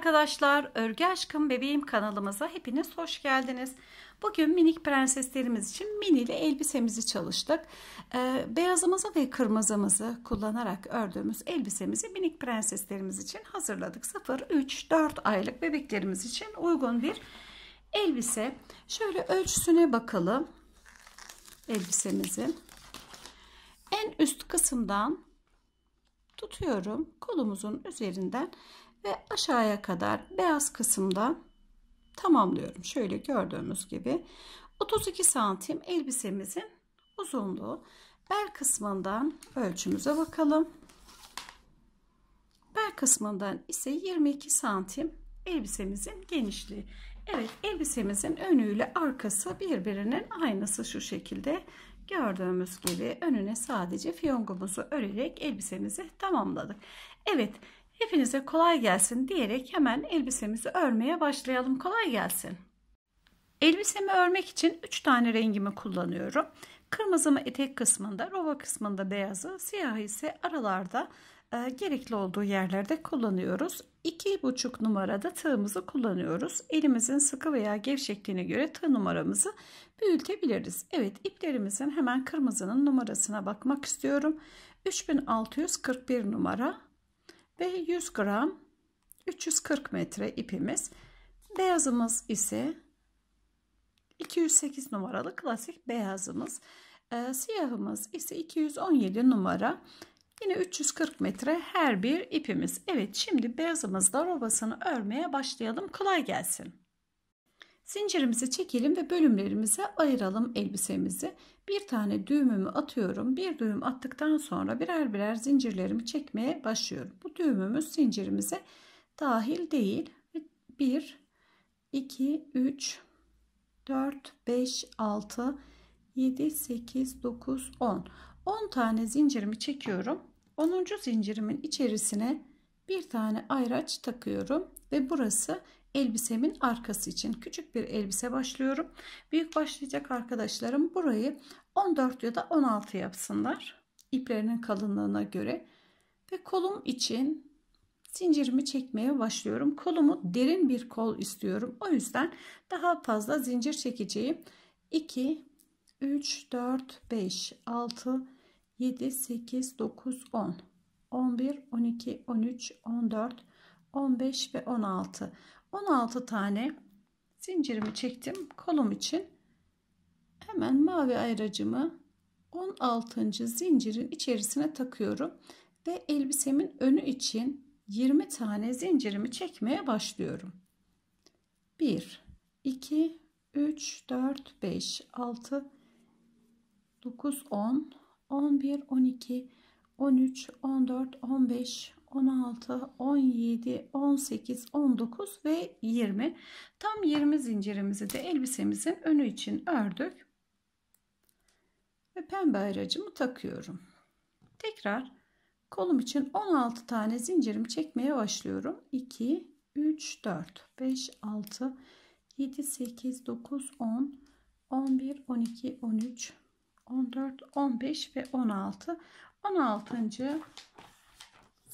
arkadaşlar, Örgü Aşkım Bebeğim kanalımıza hepiniz hoş geldiniz. Bugün minik prenseslerimiz için mini ile elbisemizi çalıştık. Ee, beyazımızı ve kırmızımızı kullanarak ördüğümüz elbisemizi minik prenseslerimiz için hazırladık. 0-3-4 aylık bebeklerimiz için uygun bir elbise. Şöyle ölçüsüne bakalım elbisemizin. En üst kısımdan tutuyorum kolumuzun üzerinden ve aşağıya kadar beyaz kısımda tamamlıyorum. Şöyle gördüğümüz gibi 32 santim elbisemizin uzunluğu. Bel kısmından ölçümüze bakalım. Bel kısmından ise 22 santim elbisemizin genişliği. Evet elbisemizin önüyle arkası birbirinin aynısı şu şekilde. Gördüğümüz gibi önüne sadece fiyongumuzu örerek elbisemizi tamamladık. Evet Hepinize kolay gelsin diyerek hemen elbisemizi örmeye başlayalım. Kolay gelsin. Elbisemi örmek için 3 tane rengimi kullanıyorum. Kırmızımı etek kısmında, rova kısmında beyazı, siyahı ise aralarda e, gerekli olduğu yerlerde kullanıyoruz. 2,5 numarada tığımızı kullanıyoruz. Elimizin sıkı veya gevşekliğine göre tığ numaramızı büyütebiliriz. Evet iplerimizin hemen kırmızının numarasına bakmak istiyorum. 3641 numara ve 100 gram 340 metre ipimiz. Beyazımız ise 208 numaralı klasik beyazımız. E, siyahımız ise 217 numara. Yine 340 metre her bir ipimiz. Evet şimdi beyazımızda robasını örmeye başlayalım. Kolay gelsin. Zincirimizi çekelim ve bölümlerimize ayıralım elbisemizi. Bir tane düğümümü atıyorum. Bir düğüm attıktan sonra birer birer zincirlerimi çekmeye başlıyorum. Bu düğümümüz zincirimize dahil değil. 1, 2, 3, 4, 5, 6, 7, 8, 9, 10. 10 tane zincirimi çekiyorum. 10. zincirimin içerisine bir tane ayraç takıyorum ve burası elbisemin arkası için küçük bir elbise başlıyorum. Büyük başlayacak arkadaşlarım burayı 14 ya da 16 yapsınlar. İplerinin kalınlığına göre. Ve kolum için zincirimi çekmeye başlıyorum. Kolumu derin bir kol istiyorum. O yüzden daha fazla zincir çekeceğim. 2, 3, 4, 5, 6, 7, 8, 9, 10, 11, 12, 13, 14, 15 ve 16. 16 tane zincirimi çektim kolum için. Hemen mavi ayracımı 16. zincirin içerisine takıyorum ve elbisemin önü için 20 tane zincirimi çekmeye başlıyorum. 1 2 3 4 5 6 9 10 11 12 13 14 15 16, 17, 18, 19 ve 20. Tam 20 zincirimizi de elbisemizin önü için ördük. Ve pembe ayracımı takıyorum. Tekrar kolum için 16 tane zincirimi çekmeye başlıyorum. 2, 3, 4, 5, 6, 7, 8, 9, 10, 11, 12, 13, 14, 15 ve 16. 16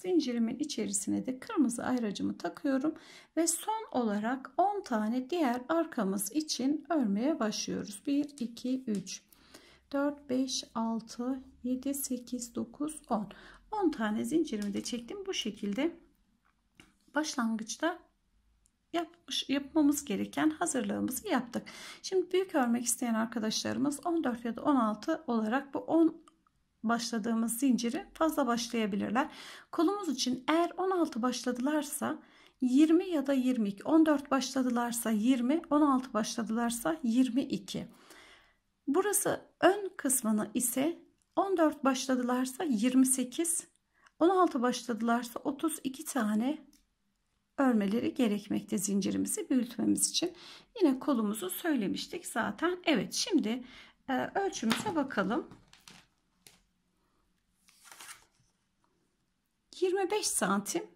zincirimin içerisine de kırmızı ayracımı takıyorum ve son olarak 10 tane diğer arkamız için örmeye başlıyoruz 1 2 3 4 5 6 7 8 9 10 10 tane zincirimi de çektim bu şekilde başlangıçta yapmış, yapmamız gereken hazırlığımızı yaptık. Şimdi büyük örmek isteyen arkadaşlarımız 14 ya da 16 olarak bu 10 başladığımız zinciri fazla başlayabilirler. Kolumuz için eğer 16 başladılarsa 20 ya da 22, 14 başladılarsa 20, 16 başladılarsa 22. Burası ön kısmını ise 14 başladılarsa 28, 16 başladılarsa 32 tane örmeleri gerekmekte zincirimizi büyütmemiz için. Yine kolumuzu söylemiştik zaten. Evet şimdi e, ölçümüze bakalım. 25 santim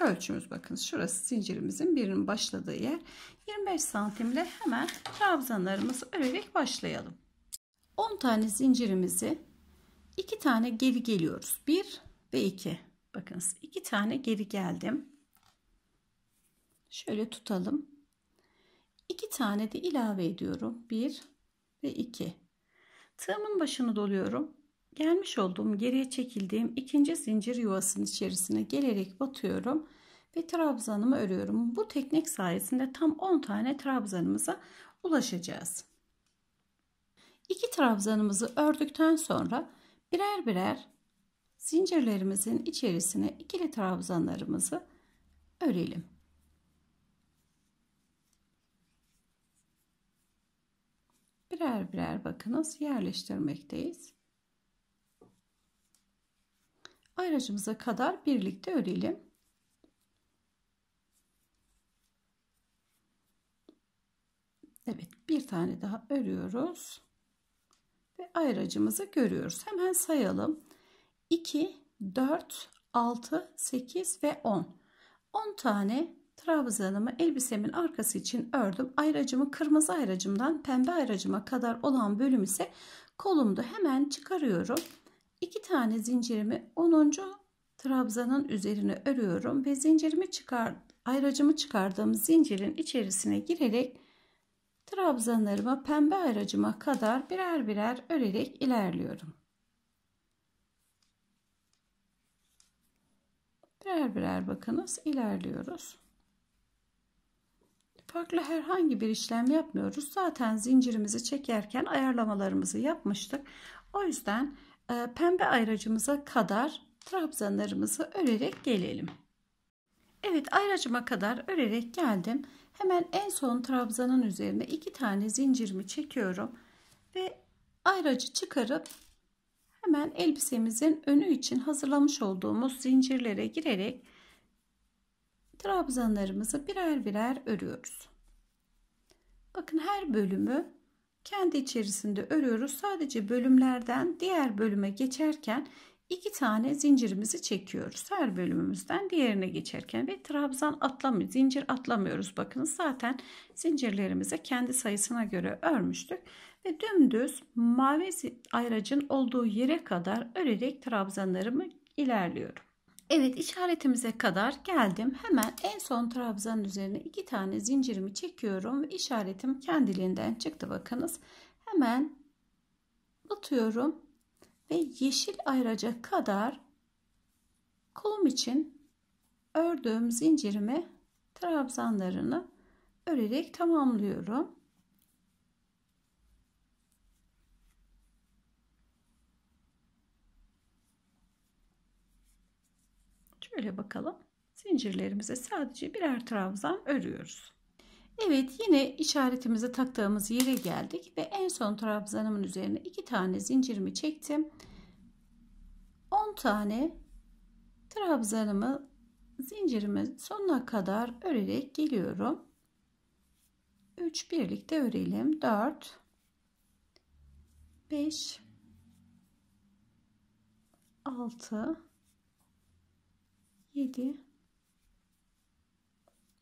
ölçümüz bakın şurası zincirimizin birinin başladığı yer 25 santimle hemen trabzanlarımızı örerek başlayalım 10 tane zincirimizi 2 tane geri geliyoruz 1 ve 2 bakınız 2 tane geri geldim şöyle tutalım 2 tane de ilave ediyorum 1 ve 2 tığımın başını doluyorum Gelmiş olduğum geriye çekildiğim ikinci zincir yuvasının içerisine gelerek batıyorum ve trabzanımı örüyorum. Bu teknik sayesinde tam 10 tane trabzanımıza ulaşacağız. İki trabzanımızı ördükten sonra birer birer zincirlerimizin içerisine ikili trabzanlarımızı örelim. Birer birer bakınız yerleştirmekteyiz ayracımıza kadar birlikte örelim. Evet bir tane daha örüyoruz. Ve ayracımızı görüyoruz. Hemen sayalım. 2, 4, 6, 8 ve 10. 10 tane trabzanımı elbisemin arkası için ördüm. Ayracımı kırmızı ayracımdan pembe ayracıma kadar olan bölüm ise kolumda Hemen çıkarıyorum. 2 tane zincirimi 10. trabzanın üzerine örüyorum ve zincirimi çıkar ayracımı çıkardığım zincirin içerisine girerek trabzanlarıma pembe ayracıma kadar birer birer örerek ilerliyorum. Birer birer bakınız ilerliyoruz. Farklı herhangi bir işlem yapmıyoruz. Zaten zincirimizi çekerken ayarlamalarımızı yapmıştık. O yüzden ee, pembe ayracımıza kadar trabzanlarımızı örerek gelelim. Evet ayracıma kadar örerek geldim. Hemen en son trabzanın üzerine iki tane zincirimi çekiyorum ve ayracı çıkarıp hemen elbisemizin önü için hazırlamış olduğumuz zincirlere girerek trabzanlarımızı birer birer örüyoruz. Bakın her bölümü kendi içerisinde örüyoruz. Sadece bölümlerden diğer bölüme geçerken iki tane zincirimizi çekiyoruz. Her bölümümüzden diğerine geçerken ve trabzan atlamıyoruz. Zincir atlamıyoruz. Bakın, zaten zincirlerimize kendi sayısına göre örmüştük. Ve dümdüz mavi ayracın olduğu yere kadar örerek trabzanlarımı ilerliyorum. Evet işaretimize kadar geldim. Hemen en son trabzanın üzerine iki tane zincirimi çekiyorum. Ve işaretim kendiliğinden çıktı bakınız. Hemen batıyorum. Ve yeşil ayıracak kadar kolum için ördüğüm zincirimi trabzanlarını örerek tamamlıyorum. Şöyle bakalım. Zincirlerimize sadece birer trabzan örüyoruz. Evet yine işaretimizi taktığımız yere geldik ve en son trabzanımın üzerine iki tane zincirimi çektim. 10 tane trabzanımı zincirimin sonuna kadar örerek geliyorum. 3 birlikte örelim. 4 5 6 7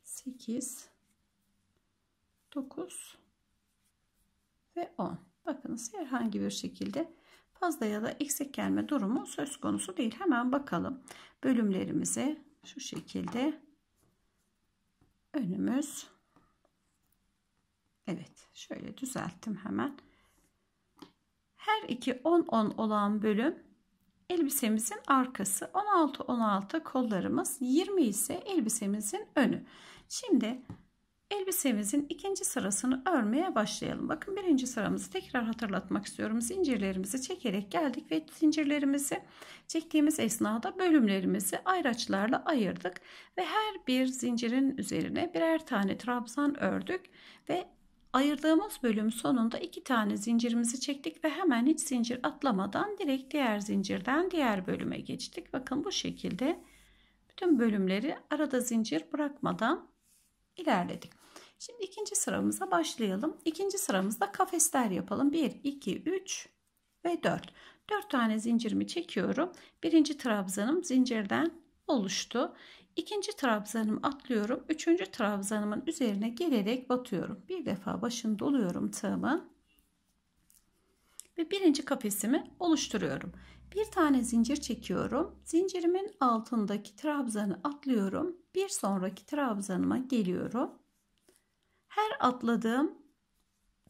8 9 ve 10 bakınız herhangi bir şekilde fazla ya da eksik gelme durumu söz konusu değil hemen bakalım bölümlerimize şu şekilde önümüz Evet şöyle düzelttim hemen her iki 10 10 olan bölüm elbisemizin arkası 16-16 kollarımız 20 ise elbisemizin önü. Şimdi elbisemizin ikinci sırasını örmeye başlayalım. Bakın birinci sıramızı tekrar hatırlatmak istiyorum. Zincirlerimizi çekerek geldik ve zincirlerimizi çektiğimiz esnada bölümlerimizi ayraçlarla ayırdık ve her bir zincirin üzerine birer tane trabzan ördük ve Ayırdığımız bölüm sonunda iki tane zincirimizi çektik ve hemen hiç zincir atlamadan direkt diğer zincirden diğer bölüme geçtik. Bakın bu şekilde bütün bölümleri arada zincir bırakmadan ilerledik. Şimdi ikinci sıramıza başlayalım. İkinci sıramızda kafesler yapalım. 1, 2, 3 ve 4. 4 tane zincirimi çekiyorum. Birinci trabzanım zincirden oluştu. İkinci trabzanımı atlıyorum. Üçüncü trabzanımın üzerine gelerek batıyorum. Bir defa başını doluyorum tığımın. Ve birinci kafesimi oluşturuyorum. Bir tane zincir çekiyorum. Zincirimin altındaki trabzanı atlıyorum. Bir sonraki trabzanıma geliyorum. Her atladığım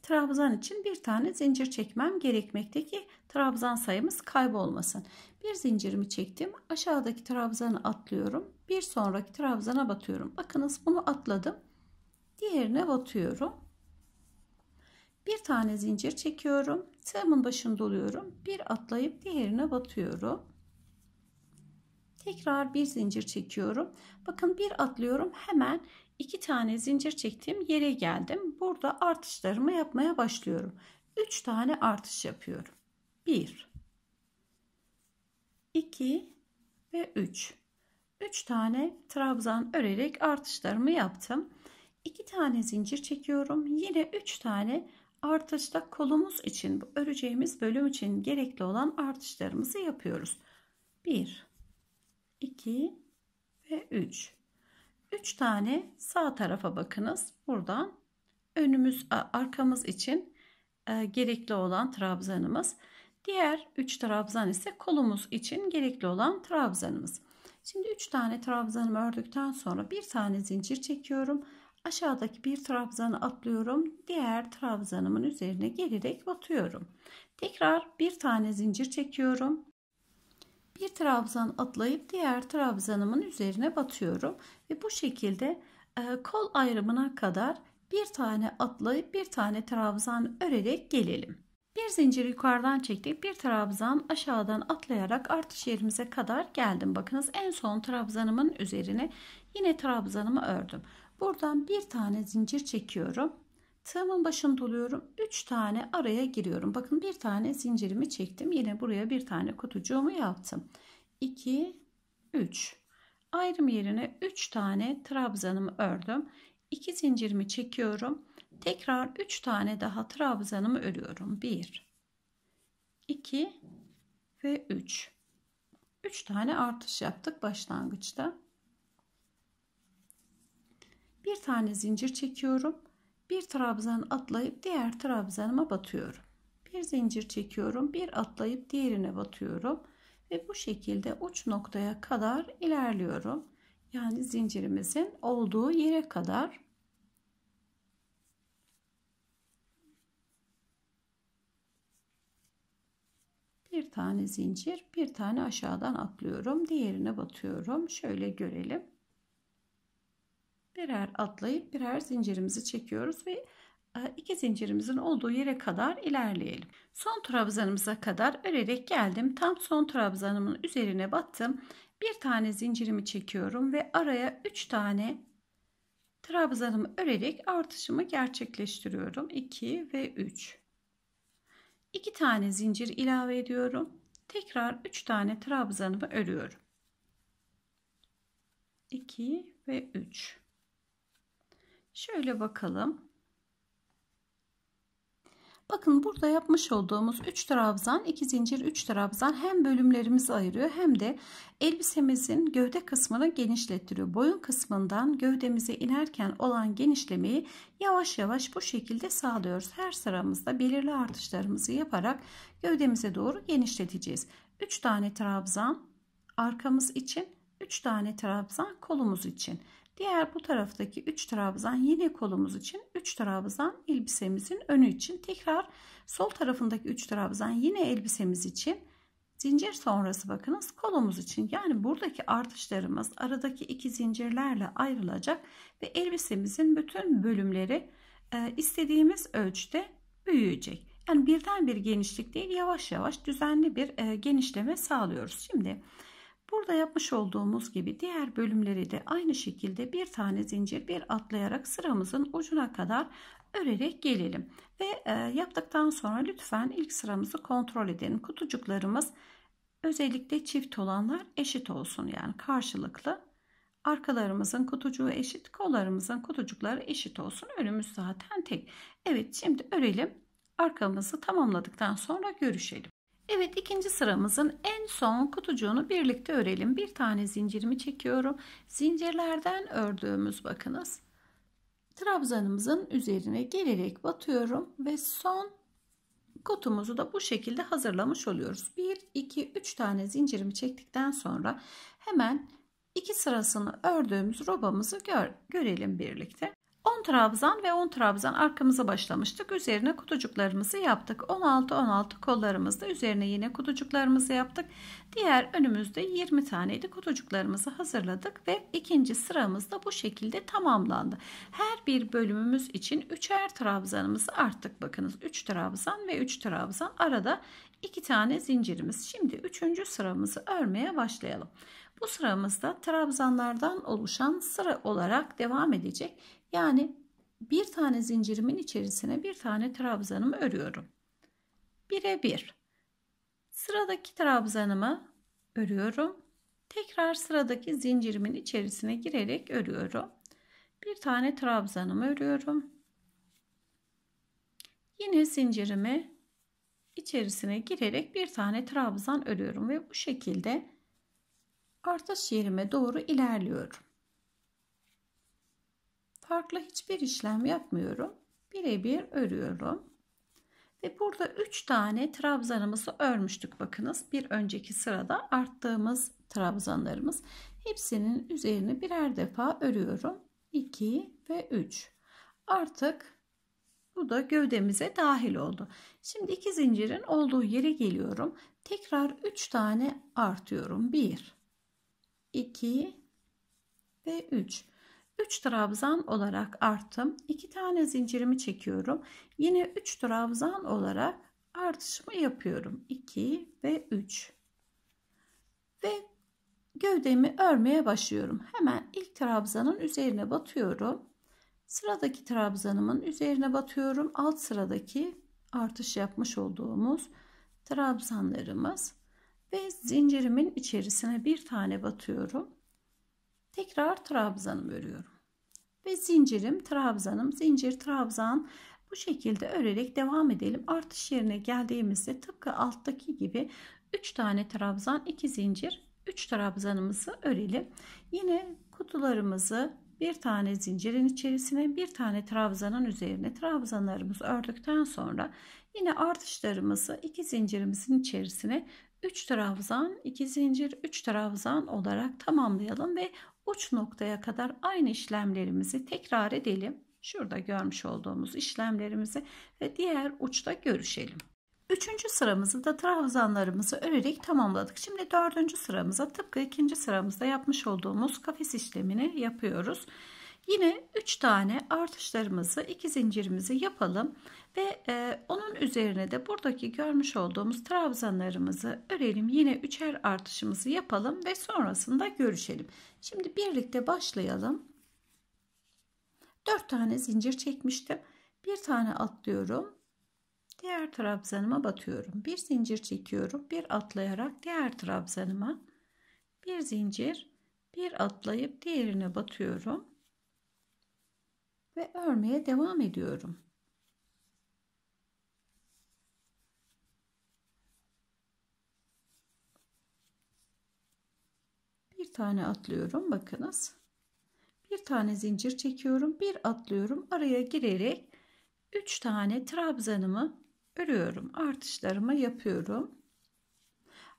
trabzan için bir tane zincir çekmem gerekmekte ki trabzan sayımız kaybolmasın. Bir zincirimi çektim. Aşağıdaki trabzanı atlıyorum. Bir sonraki trabzana batıyorum. Bakınız bunu atladım. Diğerine batıyorum. Bir tane zincir çekiyorum. Tığımın başını doluyorum. Bir atlayıp diğerine batıyorum. Tekrar bir zincir çekiyorum. Bakın bir atlıyorum. Hemen 2 tane zincir çektiğim yere geldim. Burada artışlarımı yapmaya başlıyorum. 3 tane artış yapıyorum. 1 2 ve 3. 3 tane trabzan örerek artışlarımı yaptım. 2 tane zincir çekiyorum. Yine 3 tane artışta kolumuz için bu öreceğimiz bölüm için gerekli olan artışlarımızı yapıyoruz. 1 2 ve 3 3 tane sağ tarafa bakınız. Buradan önümüz arkamız için e, gerekli olan trabzanımız. Diğer 3 trabzan ise kolumuz için gerekli olan trabzanımız. Şimdi 3 tane trabzanımı ördükten sonra bir tane zincir çekiyorum. Aşağıdaki bir trabzanı atlıyorum. Diğer trabzanımın üzerine gelerek batıyorum. Tekrar bir tane zincir çekiyorum bir trabzan atlayıp diğer trabzanımın üzerine batıyorum ve bu şekilde e, kol ayrımına kadar bir tane atlayıp bir tane trabzan örerek gelelim. Bir zincir yukarıdan çektik. Bir trabzan aşağıdan atlayarak artış yerimize kadar geldim. Bakınız en son trabzanımın üzerine yine trabzanımı ördüm. Buradan bir tane zincir çekiyorum. Tığımın başını doluyorum. 3 tane araya giriyorum. Bakın bir tane zincirimi çektim. Yine buraya bir tane kutucuğumu yaptım. 2 3 ayrım yerine 3 tane trabzanımı ördüm. 2 zincirimi çekiyorum. Tekrar 3 tane daha trabzanımı örüyorum. 1 2 ve 3. 3 tane artış yaptık başlangıçta. Bir tane zincir çekiyorum. Bir trabzan atlayıp diğer trabzanıma batıyorum. Bir zincir çekiyorum. Bir atlayıp diğerine batıyorum. Ve bu şekilde uç noktaya kadar ilerliyorum. Yani zincirimizin olduğu yere kadar bir tane zincir bir tane aşağıdan atlıyorum diğerine batıyorum şöyle görelim birer atlayıp birer zincirimizi çekiyoruz ve e, iki zincirimizin olduğu yere kadar ilerleyelim. Son trabzanımıza kadar örerek geldim. Tam son trabzanımın üzerine battım. Bir tane zincirimi çekiyorum ve araya 3 tane trabzanımı örerek artışımı gerçekleştiriyorum. 2 ve 3. 2 tane zincir ilave ediyorum. Tekrar 3 tane trabzanımı örüyorum. 2 ve 3. Şöyle bakalım. Bakın burada yapmış olduğumuz 3 trabzan, 2 zincir 3 trabzan hem bölümlerimizi ayırıyor hem de elbisemizin gövde kısmını genişletiyor. Boyun kısmından gövdemize inerken olan genişlemeyi yavaş yavaş bu şekilde sağlıyoruz. Her sıramızda belirli artışlarımızı yaparak gövdemize doğru genişleteceğiz. 3 tane trabzan arkamız için, 3 tane trabzan kolumuz için. Diğer bu taraftaki 3 trabzan yine kolumuz için 3 trabzan elbisemizin önü için tekrar sol tarafındaki 3 trabzan yine elbisemiz için zincir sonrası bakınız kolumuz için yani buradaki artışlarımız aradaki iki zincirlerle ayrılacak ve elbisemizin bütün bölümleri e, istediğimiz ölçüde büyüyecek. Yani birden bir genişlik değil yavaş yavaş düzenli bir e, genişleme sağlıyoruz. Şimdi Burada yapmış olduğumuz gibi diğer bölümleri de aynı şekilde bir tane zincir bir atlayarak sıramızın ucuna kadar örerek gelelim. Ve e, yaptıktan sonra lütfen ilk sıramızı kontrol edelim. Kutucuklarımız özellikle çift olanlar eşit olsun yani karşılıklı. Arkalarımızın kutucuğu eşit, kollarımızın kutucukları eşit olsun. Önümüz zaten tek. Evet şimdi örelim. Arkamızı tamamladıktan sonra görüşelim. Evet ikinci sıramızın en son kutucuğunu birlikte örelim. Bir tane zincirimi çekiyorum. Zincirlerden ördüğümüz bakınız. Trabzanımızın üzerine gelerek batıyorum ve son kutumuzu da bu şekilde hazırlamış oluyoruz. 1, 2, 3 tane zincirimi çektikten sonra hemen iki sırasını ördüğümüz robamızı gör, görelim birlikte. 10 trabzan ve 10 trabzan arkamıza başlamıştık. Üzerine kutucuklarımızı yaptık. 16 16 kollarımızda üzerine yine kutucuklarımızı yaptık. Diğer önümüzde 20 taneydi. Kutucuklarımızı hazırladık ve ikinci sıramız da bu şekilde tamamlandı. Her bir bölümümüz için 3'er trabzanımızı arttık. Bakınız 3 trabzan ve 3 trabzan arada 2 tane zincirimiz. Şimdi 3. sıramızı örmeye başlayalım. Bu sıramızda trabzanlardan oluşan sıra olarak devam edecek. Yani bir tane zincirimin içerisine bir tane trabzanımı örüyorum. Bire bir. Sıradaki trabzanımı örüyorum. Tekrar sıradaki zincirimin içerisine girerek örüyorum. Bir tane trabzanımı örüyorum. Yine zincirimi içerisine girerek bir tane trabzan örüyorum ve bu şekilde artış yerime doğru ilerliyorum farklı hiçbir işlem yapmıyorum. Birebir örüyorum. Ve burada 3 tane trabzanımızı örmüştük bakınız. Bir önceki sırada arttığımız trabzanlarımız. Hepsinin üzerine birer defa örüyorum. 2 ve 3. Artık bu da gövdemize dahil oldu. Şimdi iki zincirin olduğu yere geliyorum. Tekrar 3 tane artıyorum. 1 2 ve 3. 3 trabzan olarak arttım. 2 tane zincirimi çekiyorum. Yine 3 trabzan olarak artışımı yapıyorum. 2 ve 3. Ve gövdemi örmeye başlıyorum. Hemen ilk trabzanın üzerine batıyorum. Sıradaki trabzanımın üzerine batıyorum. Alt sıradaki artış yapmış olduğumuz trabzanlarımız ve zincirimin içerisine bir tane batıyorum. Tekrar trabzanımı örüyorum ve zincirim trabzanım zincir trabzan bu şekilde örerek devam edelim artış yerine geldiğimizde tıpkı alttaki gibi 3 tane trabzan 2 zincir 3 trabzanımızı örelim yine kutularımızı bir tane zincirin içerisine bir tane trabzanın üzerine trabzanlarımızı ördükten sonra yine artışlarımızı iki zincirimizin içerisine 3 trabzan 2 zincir 3 trabzan olarak tamamlayalım ve uç noktaya kadar aynı işlemlerimizi tekrar edelim. Şurada görmüş olduğumuz işlemlerimizi ve diğer uçta görüşelim. Üçüncü sıramızı da trabzanlarımızı örerek tamamladık. Şimdi dördüncü sıramıza tıpkı ikinci sıramızda yapmış olduğumuz kafes işlemini yapıyoruz. Yine 3 tane artışlarımızı, 2 zincirimizi yapalım ve e, onun üzerine de buradaki görmüş olduğumuz trabzanlarımızı örelim. Yine üçer artışımızı yapalım ve sonrasında görüşelim. Şimdi birlikte başlayalım. 4 tane zincir çekmiştim. Bir tane atlıyorum. Diğer trabzanıma batıyorum. Bir zincir çekiyorum. Bir atlayarak diğer trabzanıma bir zincir bir atlayıp diğerine batıyorum. Ve örmeye devam ediyorum. tane atlıyorum bakınız bir tane zincir çekiyorum bir atlıyorum araya girerek 3 tane trabzanımı örüyorum artışlarımı yapıyorum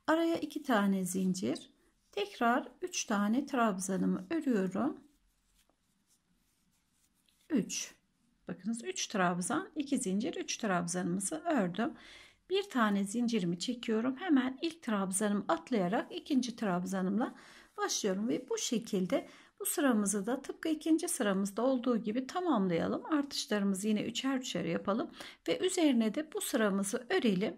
araya 2 tane zincir tekrar 3 tane trabzanımı örüyorum 3 bakınız 3 trabzan 2 zincir 3 trabzanımızı ördüm bir tane zincirimi çekiyorum hemen ilk trabzanımı atlayarak ikinci trabzanımla başlıyorum ve bu şekilde bu sıramızı da tıpkı ikinci sıramızda olduğu gibi tamamlayalım. Artışlarımızı yine üçer üçer yapalım ve üzerine de bu sıramızı örelim.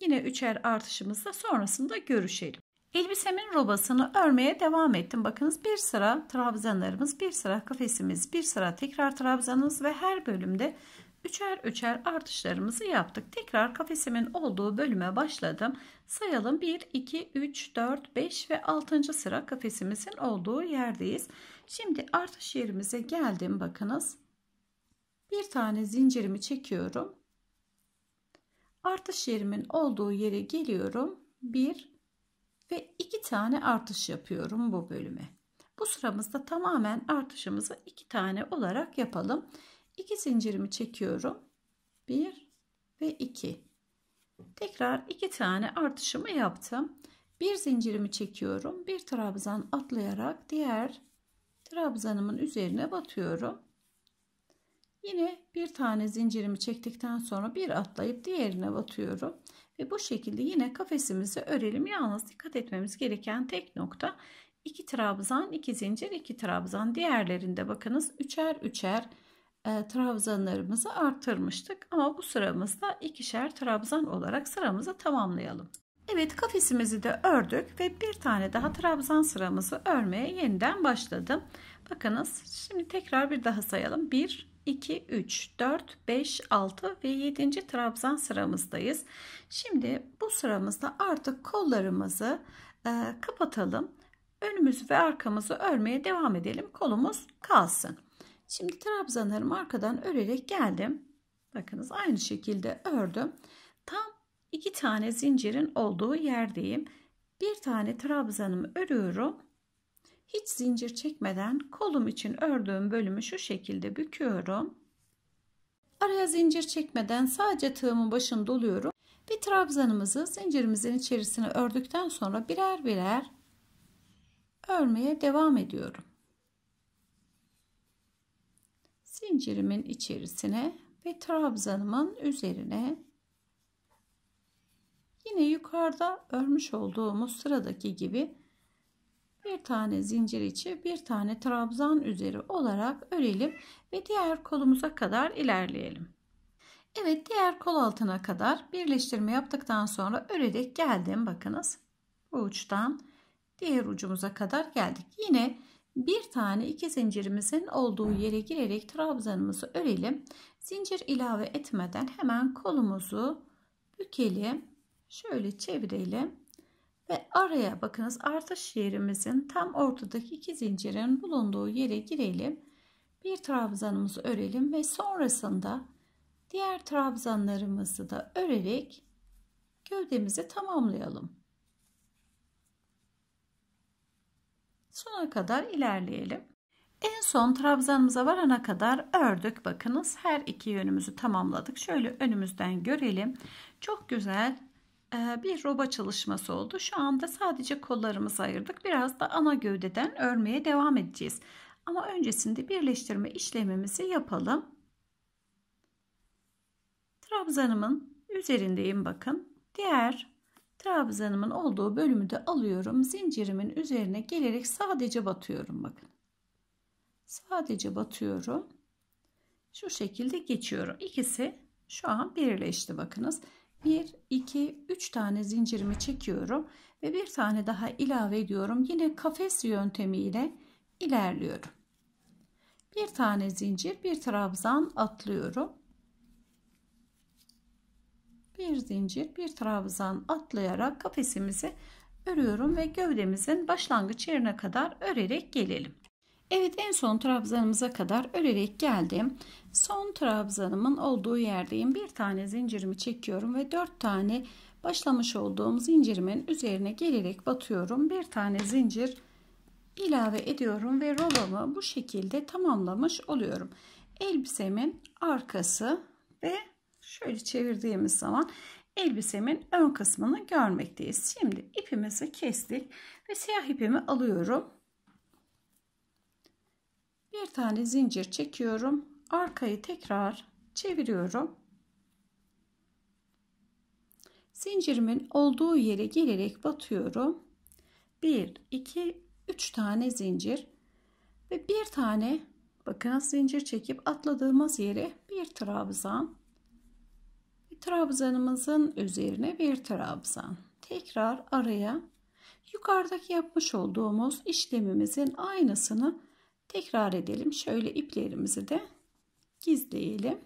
Yine üçer artışımızda sonrasında görüşelim. Elbisemin robasını örmeye devam ettim. Bakınız bir sıra trabzanlarımız, bir sıra kafesimiz, bir sıra tekrar trabzanımız ve her bölümde üçer üçer artışlarımızı yaptık. Tekrar kafesimin olduğu bölüme başladım. Sayalım 1, 2, 3, 4, 5 ve 6. sıra kafesimizin olduğu yerdeyiz. Şimdi artış yerimize geldim bakınız. Bir tane zincirimi çekiyorum. Artış yerimin olduğu yere geliyorum. 1 ve 2 tane artış yapıyorum bu bölüme. Bu sıramızda tamamen artışımızı 2 tane olarak yapalım. 2 zincirimi çekiyorum. 1 ve 2. Tekrar iki tane artışımı yaptım. Bir zincirimi çekiyorum. Bir trabzan atlayarak diğer trabzanımın üzerine batıyorum. Yine bir tane zincirimi çektikten sonra bir atlayıp diğerine batıyorum. Ve bu şekilde yine kafesimizi örelim. Yalnız dikkat etmemiz gereken tek nokta iki trabzan, iki zincir, iki trabzan. Diğerlerinde bakınız üçer üçer e, trabzanlarımızı arttırmıştık. Ama bu sıramızda ikişer trabzan olarak sıramızı tamamlayalım. Evet kafesimizi de ördük ve bir tane daha trabzan sıramızı örmeye yeniden başladım. Bakınız şimdi tekrar bir daha sayalım. 1, 2, 3, 4, 5, 6 ve 7. trabzan sıramızdayız. Şimdi bu sıramızda artık kollarımızı e, kapatalım. önümüz ve arkamızı örmeye devam edelim. Kolumuz kalsın. Şimdi trabzanlarımı arkadan örerek geldim. Bakınız aynı şekilde ördüm. Tam iki tane zincirin olduğu yerdeyim. Bir tane trabzanımı örüyorum. Hiç zincir çekmeden kolum için ördüğüm bölümü şu şekilde büküyorum. Araya zincir çekmeden sadece tığımın başını doluyorum. Bir trabzanımızı zincirimizin içerisine ördükten sonra birer birer örmeye devam ediyorum zincirimin içerisine ve trabzanımın üzerine yine yukarıda örmüş olduğumuz sıradaki gibi bir tane zincir içi bir tane trabzan üzeri olarak örelim ve diğer kolumuza kadar ilerleyelim. Evet diğer kol altına kadar birleştirme yaptıktan sonra örerek geldim bakınız bu uçtan diğer ucumuza kadar geldik. Yine bir tane iki zincirimizin olduğu yere girerek trabzanımızı örelim. Zincir ilave etmeden hemen kolumuzu bükelim. Şöyle çevirelim. Ve araya bakınız artış yerimizin tam ortadaki iki zincirin bulunduğu yere girelim. Bir trabzanımızı örelim ve sonrasında diğer trabzanlarımızı da örerek gövdemizi tamamlayalım. Sona kadar ilerleyelim. En son trabzanımıza varana kadar ördük. Bakınız her iki yönümüzü tamamladık. Şöyle önümüzden görelim. Çok güzel e, bir roba çalışması oldu. Şu anda sadece kollarımızı ayırdık. Biraz da ana gövdeden örmeye devam edeceğiz. Ama öncesinde birleştirme işlemimizi yapalım. Trabzanımın üzerindeyim bakın. Diğer Trabzanımın olduğu bölümü de alıyorum. Zincirimin üzerine gelerek sadece batıyorum bakın. Sadece batıyorum. Şu şekilde geçiyorum. İkisi şu an birleşti bakınız. 1, 2, 3 tane zincirimi çekiyorum ve bir tane daha ilave ediyorum. Yine kafes yöntemiyle ilerliyorum. Bir tane zincir, bir trabzan atlıyorum bir zincir bir trabzan atlayarak kafesimizi örüyorum ve gövdemizin başlangıç yerine kadar örerek gelelim. Evet en son trabzanımıza kadar örerek geldim. Son trabzanımın olduğu yerdeyim. Bir tane zincirimi çekiyorum ve dört tane başlamış olduğum zincirimin üzerine gelerek batıyorum. Bir tane zincir ilave ediyorum ve rolamı bu şekilde tamamlamış oluyorum. Elbisemin arkası ve Şöyle çevirdiğimiz zaman elbisemin ön kısmını görmekteyiz. Şimdi ipimizi kestik ve siyah ipimi alıyorum. Bir tane zincir çekiyorum. Arkayı tekrar çeviriyorum. Zincirimin olduğu yere gelerek batıyorum. 1, 2, 3 tane zincir ve bir tane bakın zincir çekip atladığımız yere bir trabzan trabzanımızın üzerine bir trabzan. Tekrar araya yukarıdaki yapmış olduğumuz işlemimizin aynısını tekrar edelim. Şöyle iplerimizi de gizleyelim.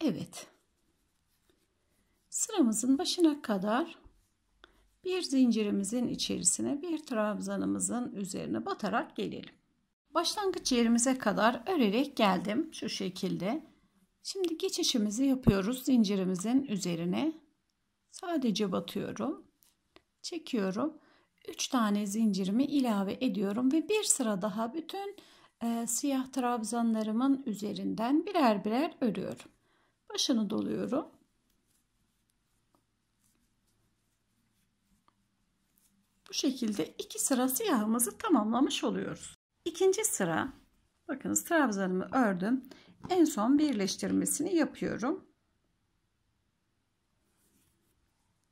Evet. Sıramızın başına kadar bir zincirimizin içerisine bir trabzanımızın üzerine batarak gelelim. Başlangıç yerimize kadar örerek geldim şu şekilde. Şimdi geçişimizi yapıyoruz zincirimizin üzerine. Sadece batıyorum. Çekiyorum. 3 tane zincirimi ilave ediyorum ve bir sıra daha bütün e, siyah trabzanlarımın üzerinden birer birer örüyorum. Başını doluyorum. Bu şekilde iki sıra siyahımızı tamamlamış oluyoruz. İkinci sıra bakınız trabzanımı ördüm en son birleştirmesini yapıyorum.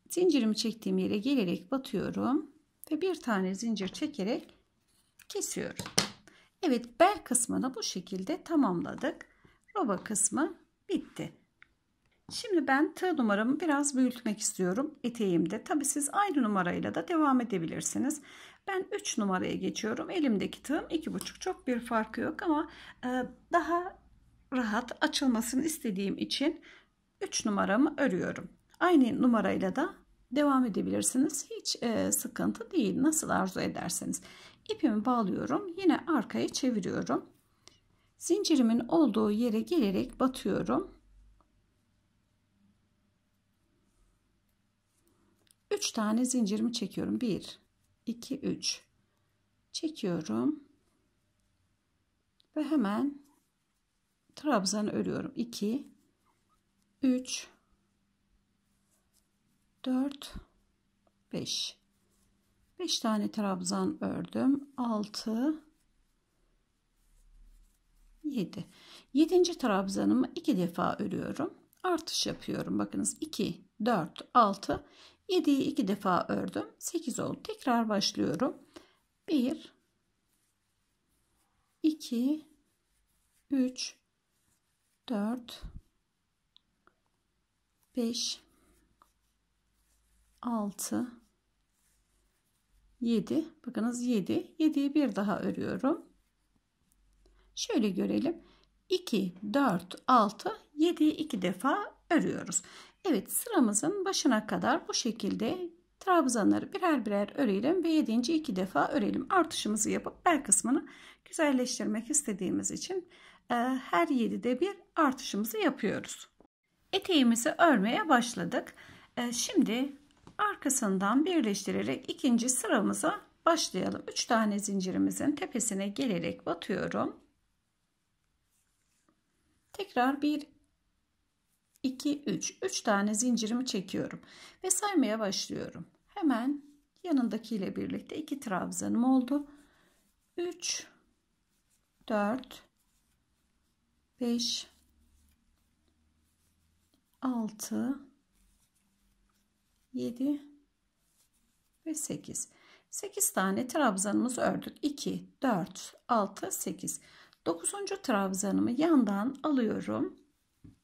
Zincirimi çektiğim yere gelerek batıyorum ve bir tane zincir çekerek kesiyorum. Evet bel kısmını bu şekilde tamamladık. Roba kısmı bitti. Şimdi ben tığ numaramı biraz büyütmek istiyorum eteğimde. Tabi siz aynı numarayla da devam edebilirsiniz. Ben 3 numaraya geçiyorum. Elimdeki tığım 2,5 çok bir farkı yok ama e, daha rahat açılmasını istediğim için 3 numaramı örüyorum. Aynı numarayla da devam edebilirsiniz. Hiç e, sıkıntı değil. Nasıl arzu ederseniz. İpimi bağlıyorum. Yine arkaya çeviriyorum. Zincirimin olduğu yere gelerek batıyorum. 3 tane zincirimi çekiyorum. 1 2 3 çekiyorum. Ve hemen Trabzan örüyorum 2 3 4 5 5 tane trabzan ördüm 6 7 7. trabzanımı 2 defa örüyorum artış yapıyorum bakınız 2 4 6 7'yi 2 defa ördüm 8 oldu tekrar başlıyorum 1 2 3 4 5 6 7 bakınız 7 7'yi bir daha örüyorum şöyle görelim 2 4 6 7'yi iki defa örüyoruz Evet sıramızın başına kadar bu şekilde trabzanları birer birer örelim ve 7. iki defa örelim artışımızı yapıp bel kısmını güzelleştirmek istediğimiz için ee, her 7'de bir artışımızı yapıyoruz. Eteğimizi örmeye başladık. Ee, şimdi arkasından birleştirerek ikinci sıramıza başlayalım. 3 tane zincirimizin tepesine gelerek batıyorum. Tekrar 1 2 3 3 tane zincirimi çekiyorum ve saymaya başlıyorum. Hemen yanındakiyle birlikte 2 trabzanım oldu. 3 4 5 6 7 ve 8 8 tane trabzanımızı ördük 2 4 6 8 9. trabzanımı yandan alıyorum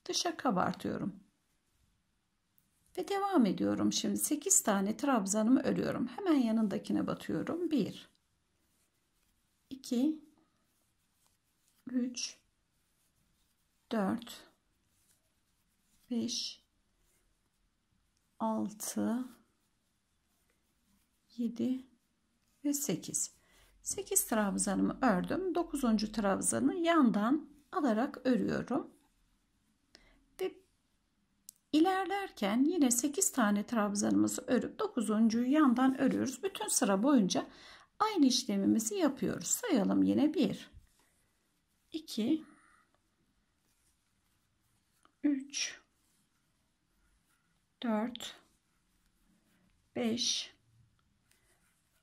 dışa kabartıyorum ve devam ediyorum şimdi 8 tane trabzanımı örüyorum hemen yanındakine batıyorum 1 2 3 4 5 6 7 ve 8 8 trabzanımı ördüm 9. trabzanı yandan alarak örüyorum ve ilerlerken yine 8 tane trabzanımızı örüp 9.'yu yandan örüyoruz bütün sıra boyunca aynı işlemimizi yapıyoruz sayalım yine 1 2 3 4 5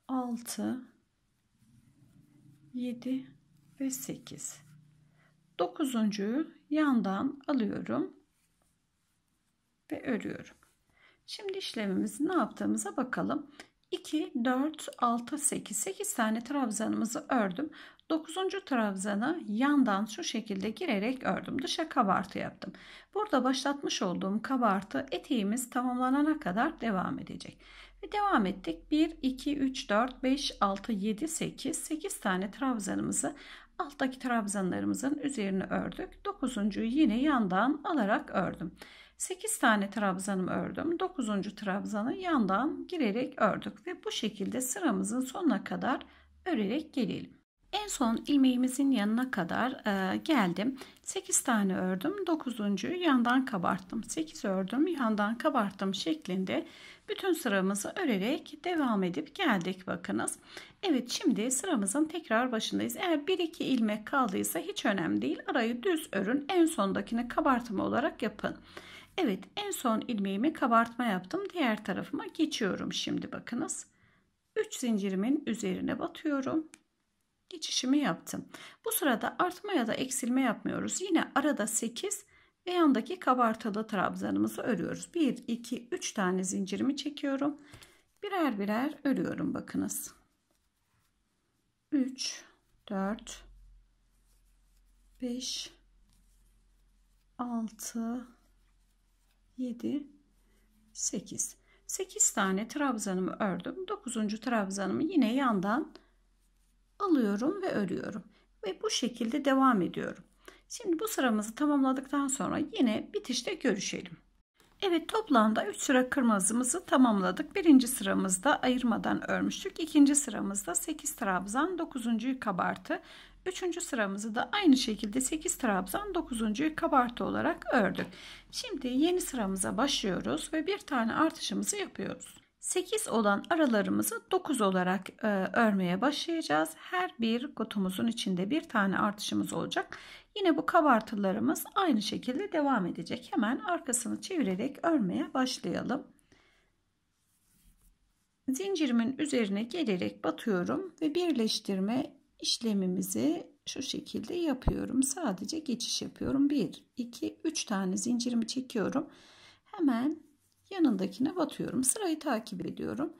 6 7 ve 8 dokuzuncuyu yandan alıyorum ve örüyorum şimdi işlemimizi ne yaptığımıza bakalım 2 4 6 8 8 tane trabzanımızı ördüm 9. trabzanı yandan şu şekilde girerek ördüm. Dışa kabartı yaptım. Burada başlatmış olduğum kabartı eteğimiz tamamlanana kadar devam edecek. Ve devam ettik. 1, 2, 3, 4, 5, 6, 7, 8. 8 tane trabzanımızı alttaki trabzanlarımızın üzerine ördük. 9. yine yandan alarak ördüm. 8 tane trabzanım ördüm. 9. trabzanı yandan girerek ördük ve bu şekilde sıramızın sonuna kadar örerek gelelim. En son ilmeğimizin yanına kadar e, geldim. 8 tane ördüm. 9. yandan kabarttım. 8 ördüm, yandan kabarttım şeklinde bütün sıramızı örerek devam edip geldik bakınız. Evet şimdi sıramızın tekrar başındayız. Eğer 1-2 ilmek kaldıysa hiç önemli değil. Arayı düz örün. En sondakini kabartma olarak yapın. Evet en son ilmeğimi kabartma yaptım. Diğer tarafıma geçiyorum şimdi bakınız. 3 zincirimin üzerine batıyorum geçişimi yaptım. Bu sırada artma ya da eksilme yapmıyoruz. Yine arada 8 ve yandaki kabartılı trabzanımızı örüyoruz. 1, 2, 3 tane zincirimi çekiyorum. Birer birer örüyorum bakınız. 3, 4, 5, 6, 7, 8. 8 tane trabzanımı ördüm. 9. trabzanımı yine yandan alıyorum ve örüyorum. Ve bu şekilde devam ediyorum. Şimdi bu sıramızı tamamladıktan sonra yine bitişte görüşelim. Evet toplamda 3 sıra kırmızımızı tamamladık. Birinci sıramızda ayırmadan örmüştük. İkinci sıramızda 8 trabzan 9. kabartı. Üçüncü sıramızı da aynı şekilde 8 trabzan 9. kabartı olarak ördük. Şimdi yeni sıramıza başlıyoruz ve bir tane artışımızı yapıyoruz. 8 olan aralarımızı 9 olarak e, örmeye başlayacağız. Her bir kutumuzun içinde bir tane artışımız olacak. Yine bu kabartılarımız aynı şekilde devam edecek. Hemen arkasını çevirerek örmeye başlayalım. Zincirimin üzerine gelerek batıyorum ve birleştirme işlemimizi şu şekilde yapıyorum. Sadece geçiş yapıyorum. 1, 2, 3 tane zincirimi çekiyorum. Hemen yanındakine batıyorum. Sırayı takip ediyorum.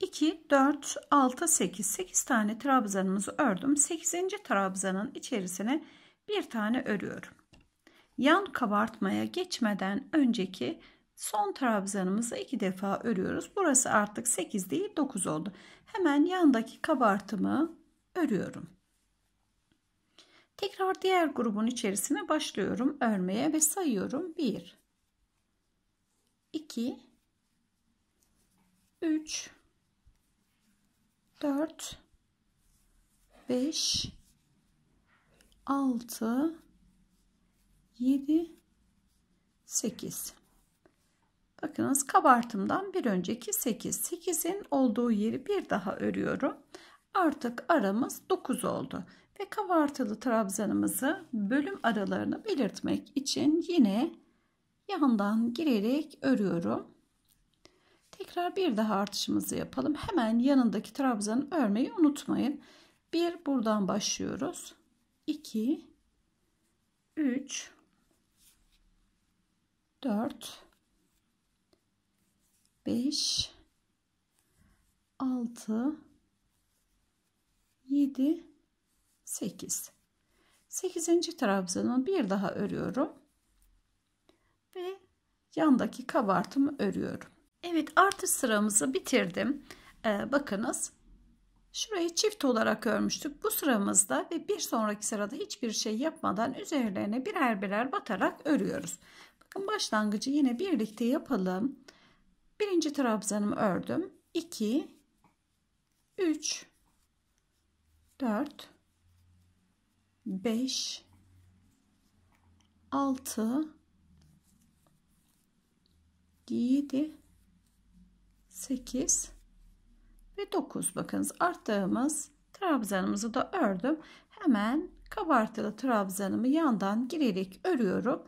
2, 4, 6, 8, 8 tane trabzanımızı ördüm. 8. trabzanın içerisine bir tane örüyorum. Yan kabartmaya geçmeden önceki son trabzanımızı iki defa örüyoruz. Burası artık 8 değil 9 oldu. Hemen yandaki kabartımı örüyorum. Tekrar diğer grubun içerisine başlıyorum örmeye ve sayıyorum. 1, 2 3 4 5 6 7 8 Bakınız kabartımdan bir önceki 8. 8'in olduğu yeri bir daha örüyorum. Artık aramız 9 oldu. Ve kabartılı trabzanımızı bölüm aralarını belirtmek için yine yandan girerek örüyorum. Tekrar bir daha artışımızı yapalım. Hemen yanındaki trabzanı örmeyi unutmayın. Bir buradan başlıyoruz. 2 3 4 5 6 7 8 8. trabzanı bir daha örüyorum ve yandaki kabartımı örüyorum. Evet artış sıramızı bitirdim. Ee, bakınız şurayı çift olarak örmüştük. Bu sıramızda ve bir sonraki sırada hiçbir şey yapmadan üzerlerine birer birer batarak örüyoruz. Bakın başlangıcı yine birlikte yapalım. Birinci trabzanımı ördüm. 2 3 4 5 6 7 8 ve 9 bakınız arttığımız trabzanımızı da ördüm hemen kabartılı trabzanımı yandan girerek örüyorum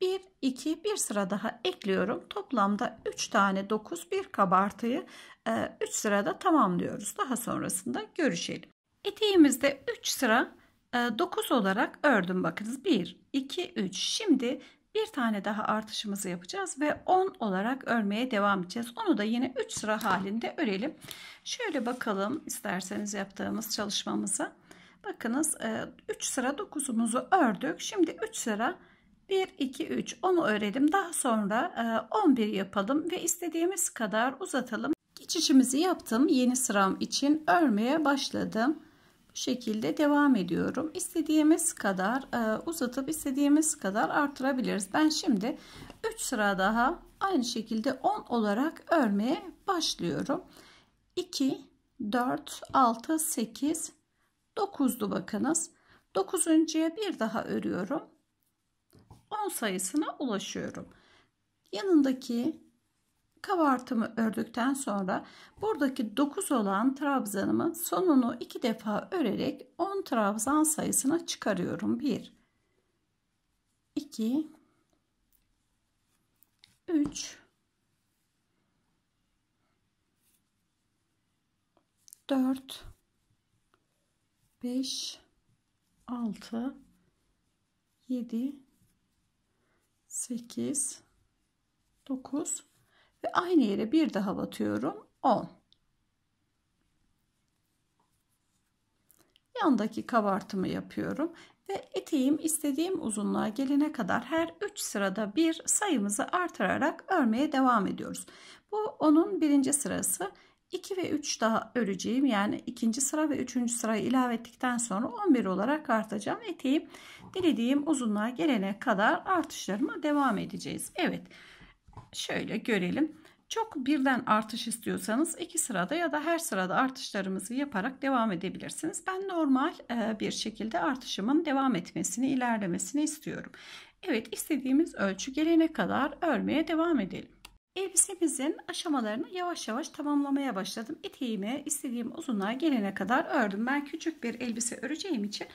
1 2 bir sıra daha ekliyorum toplamda 3 tane 9 bir kabartıyı 3 e, sırada tamamlıyoruz daha sonrasında görüşelim eteğimizde 3 sıra 9 e, olarak ördüm bakınız 1 2 3 şimdi bir tane daha artışımızı yapacağız ve 10 olarak örmeye devam edeceğiz. Onu da yine 3 sıra halinde örelim. Şöyle bakalım isterseniz yaptığımız çalışmamıza. Bakınız 3 e, sıra 9'umuzu ördük. Şimdi 3 sıra 1, 2, 3 onu örelim. Daha sonra 11 e, yapalım ve istediğimiz kadar uzatalım. Geçişimizi yaptım. Yeni sıram için örmeye başladım şekilde devam ediyorum. İstediğimiz kadar e, uzatıp istediğimiz kadar artırabiliriz. Ben şimdi 3 sıra daha aynı şekilde 10 olarak örmeye başlıyorum. 2, 4, 6, 8, 9'du bakınız. 9.ya bir daha örüyorum. 10 sayısına ulaşıyorum. Yanındaki kabartımı ördükten sonra buradaki 9 olan trabzanımın sonunu 2 defa örerek 10 trabzan sayısına çıkarıyorum. 1 2 3 4 5 6 7 8 9 ve aynı yere bir daha batıyorum. 10. Yandaki kabartımı yapıyorum ve eteğim istediğim uzunluğa gelene kadar her 3 sırada bir sayımızı artırarak örmeye devam ediyoruz. Bu onun birinci sırası. 2 ve 3 daha öreceğim. Yani ikinci sıra ve üçüncü sırayı ilave ettikten sonra 11 olarak artacağım. Eteğim dilediğim uzunluğa gelene kadar artışlarıma devam edeceğiz. Evet şöyle görelim. Çok birden artış istiyorsanız iki sırada ya da her sırada artışlarımızı yaparak devam edebilirsiniz. Ben normal e, bir şekilde artışımın devam etmesini, ilerlemesini istiyorum. Evet istediğimiz ölçü gelene kadar örmeye devam edelim. Elbisemizin aşamalarını yavaş yavaş tamamlamaya başladım. Eteğimi istediğim uzunluğa gelene kadar ördüm. Ben küçük bir elbise öreceğim için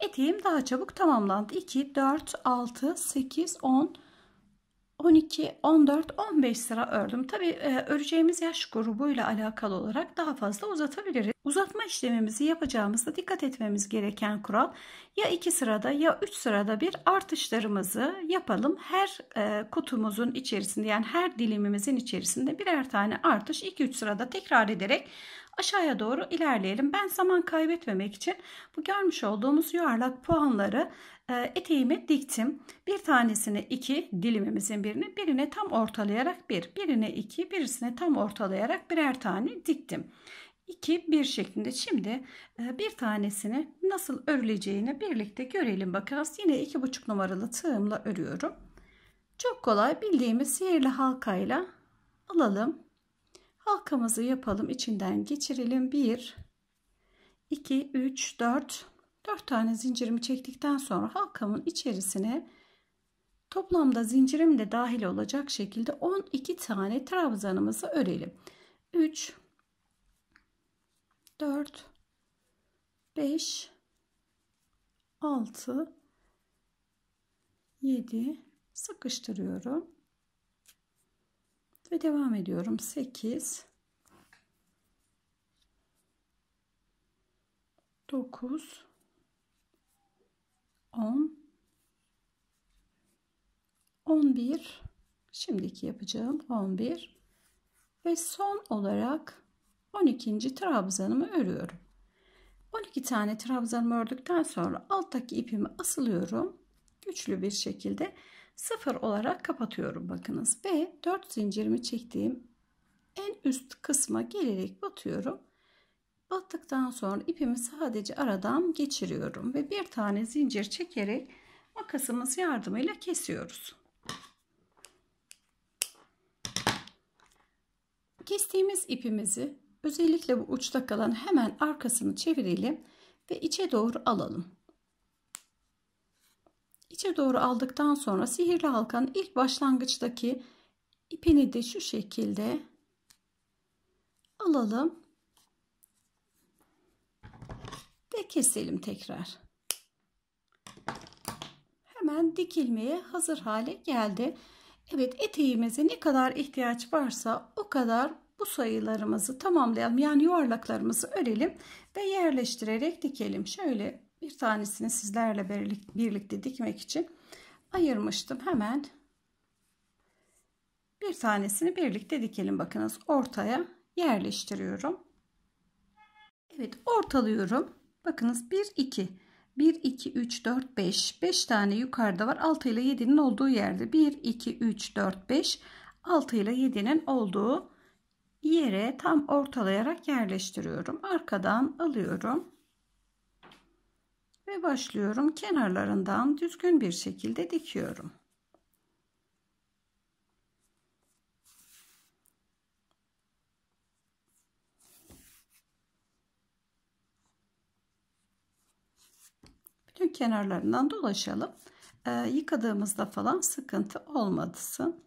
eteğim daha çabuk tamamlandı. 2, 4, 6, 8, 10, 12, 14, 15 sıra ördüm. Tabi e, öreceğimiz yaş grubuyla alakalı olarak daha fazla uzatabiliriz. Uzatma işlemimizi yapacağımızda dikkat etmemiz gereken kural ya 2 sırada ya 3 sırada bir artışlarımızı yapalım. Her e, kutumuzun içerisinde yani her dilimimizin içerisinde birer tane artış 2-3 sırada tekrar ederek aşağıya doğru ilerleyelim. Ben zaman kaybetmemek için bu görmüş olduğumuz yuvarlak puanları e, eteğime diktim. Bir tanesini 2 dilimimizin birini birine tam ortalayarak 1, bir, birine 2, birisine tam ortalayarak birer tane diktim. 2, 1 şeklinde. Şimdi e, bir tanesini nasıl örüleceğini birlikte görelim. Bakınız yine 2,5 numaralı tığımla örüyorum. Çok kolay bildiğimiz sihirli halkayla alalım. Halkamızı yapalım. içinden geçirelim. 1, 2, 3, 4. 4 tane zincirimi çektikten sonra halkamın içerisine toplamda zincirim de dahil olacak şekilde 12 tane trabzanımızı örelim. 3, 4, 5, 6, 7 sıkıştırıyorum ve devam ediyorum 8 9 10 11 şimdiki yapacağım 11 ve son olarak 12. trabzanımı örüyorum 12 tane trabzanımı ördükten sonra alttaki ipimi asılıyorum güçlü bir şekilde 0 olarak kapatıyorum bakınız ve 4 zincirimi çektiğim en üst kısma gelerek batıyorum battıktan sonra ipimi sadece aradan geçiriyorum ve bir tane zincir çekerek makasımız yardımıyla kesiyoruz kestiğimiz ipimizi özellikle bu uçta kalan hemen arkasını çevirelim ve içe doğru alalım İçe doğru aldıktan sonra sihirli halkanın ilk başlangıçtaki ipini de şu şekilde alalım ve keselim tekrar. Hemen dikilmeye hazır hale geldi. Evet eteğimize ne kadar ihtiyaç varsa o kadar bu sayılarımızı tamamlayalım. Yani yuvarlaklarımızı örelim ve yerleştirerek dikelim. Şöyle bir tanesini sizlerle birlikte dikmek için ayırmıştım. Hemen bir tanesini birlikte dikelim. Bakınız ortaya yerleştiriyorum. Evet ortalıyorum. Bakınız 1 2 1 2 3 4 5 5 tane yukarıda var. 6 ile 7'nin olduğu yerde 1 2 3 4 5 6 ile 7'nin olduğu yere tam ortalayarak yerleştiriyorum. Arkadan alıyorum ve başlıyorum kenarlarından düzgün bir şekilde dikiyorum. Bütün kenarlarından dolaşalım. Ee, yıkadığımızda falan sıkıntı olmasın.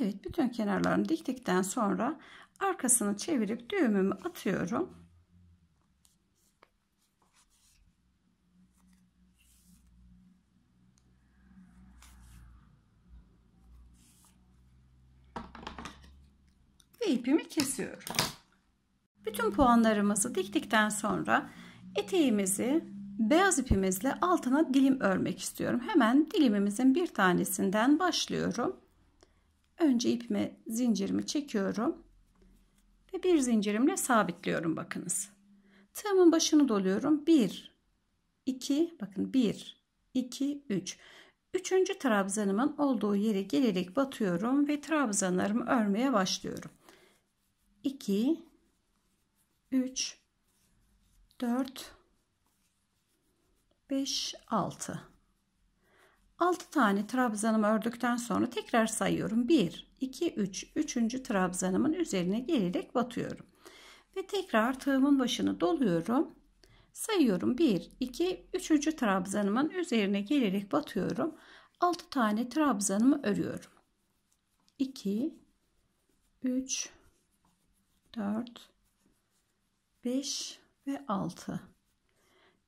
Evet bütün kenarlarını diktikten sonra arkasını çevirip düğümümü atıyorum. Ve ipimi kesiyorum. Bütün puanlarımızı diktikten sonra eteğimizi beyaz ipimizle altına dilim örmek istiyorum. Hemen dilimimizin bir tanesinden başlıyorum. Önce ipime zincirimi çekiyorum. Ve bir zincirimle sabitliyorum bakınız. Tığımın başını doluyorum. 1, 2, bakın 1, 2, 3. Üçüncü trabzanımın olduğu yere gelerek batıyorum ve trabzanlarımı örmeye başlıyorum. 2, 3, 4, 5, 6. 6 tane trabzanımı ördükten sonra tekrar sayıyorum. 1, 2, 3. 3. trabzanımın üzerine gelerek batıyorum. Ve tekrar tığımın başını doluyorum. Sayıyorum 1, 2, 3. trabzanımın üzerine gelerek batıyorum. 6 tane trabzanımı örüyorum. 2, 3, 4, 5 ve 6.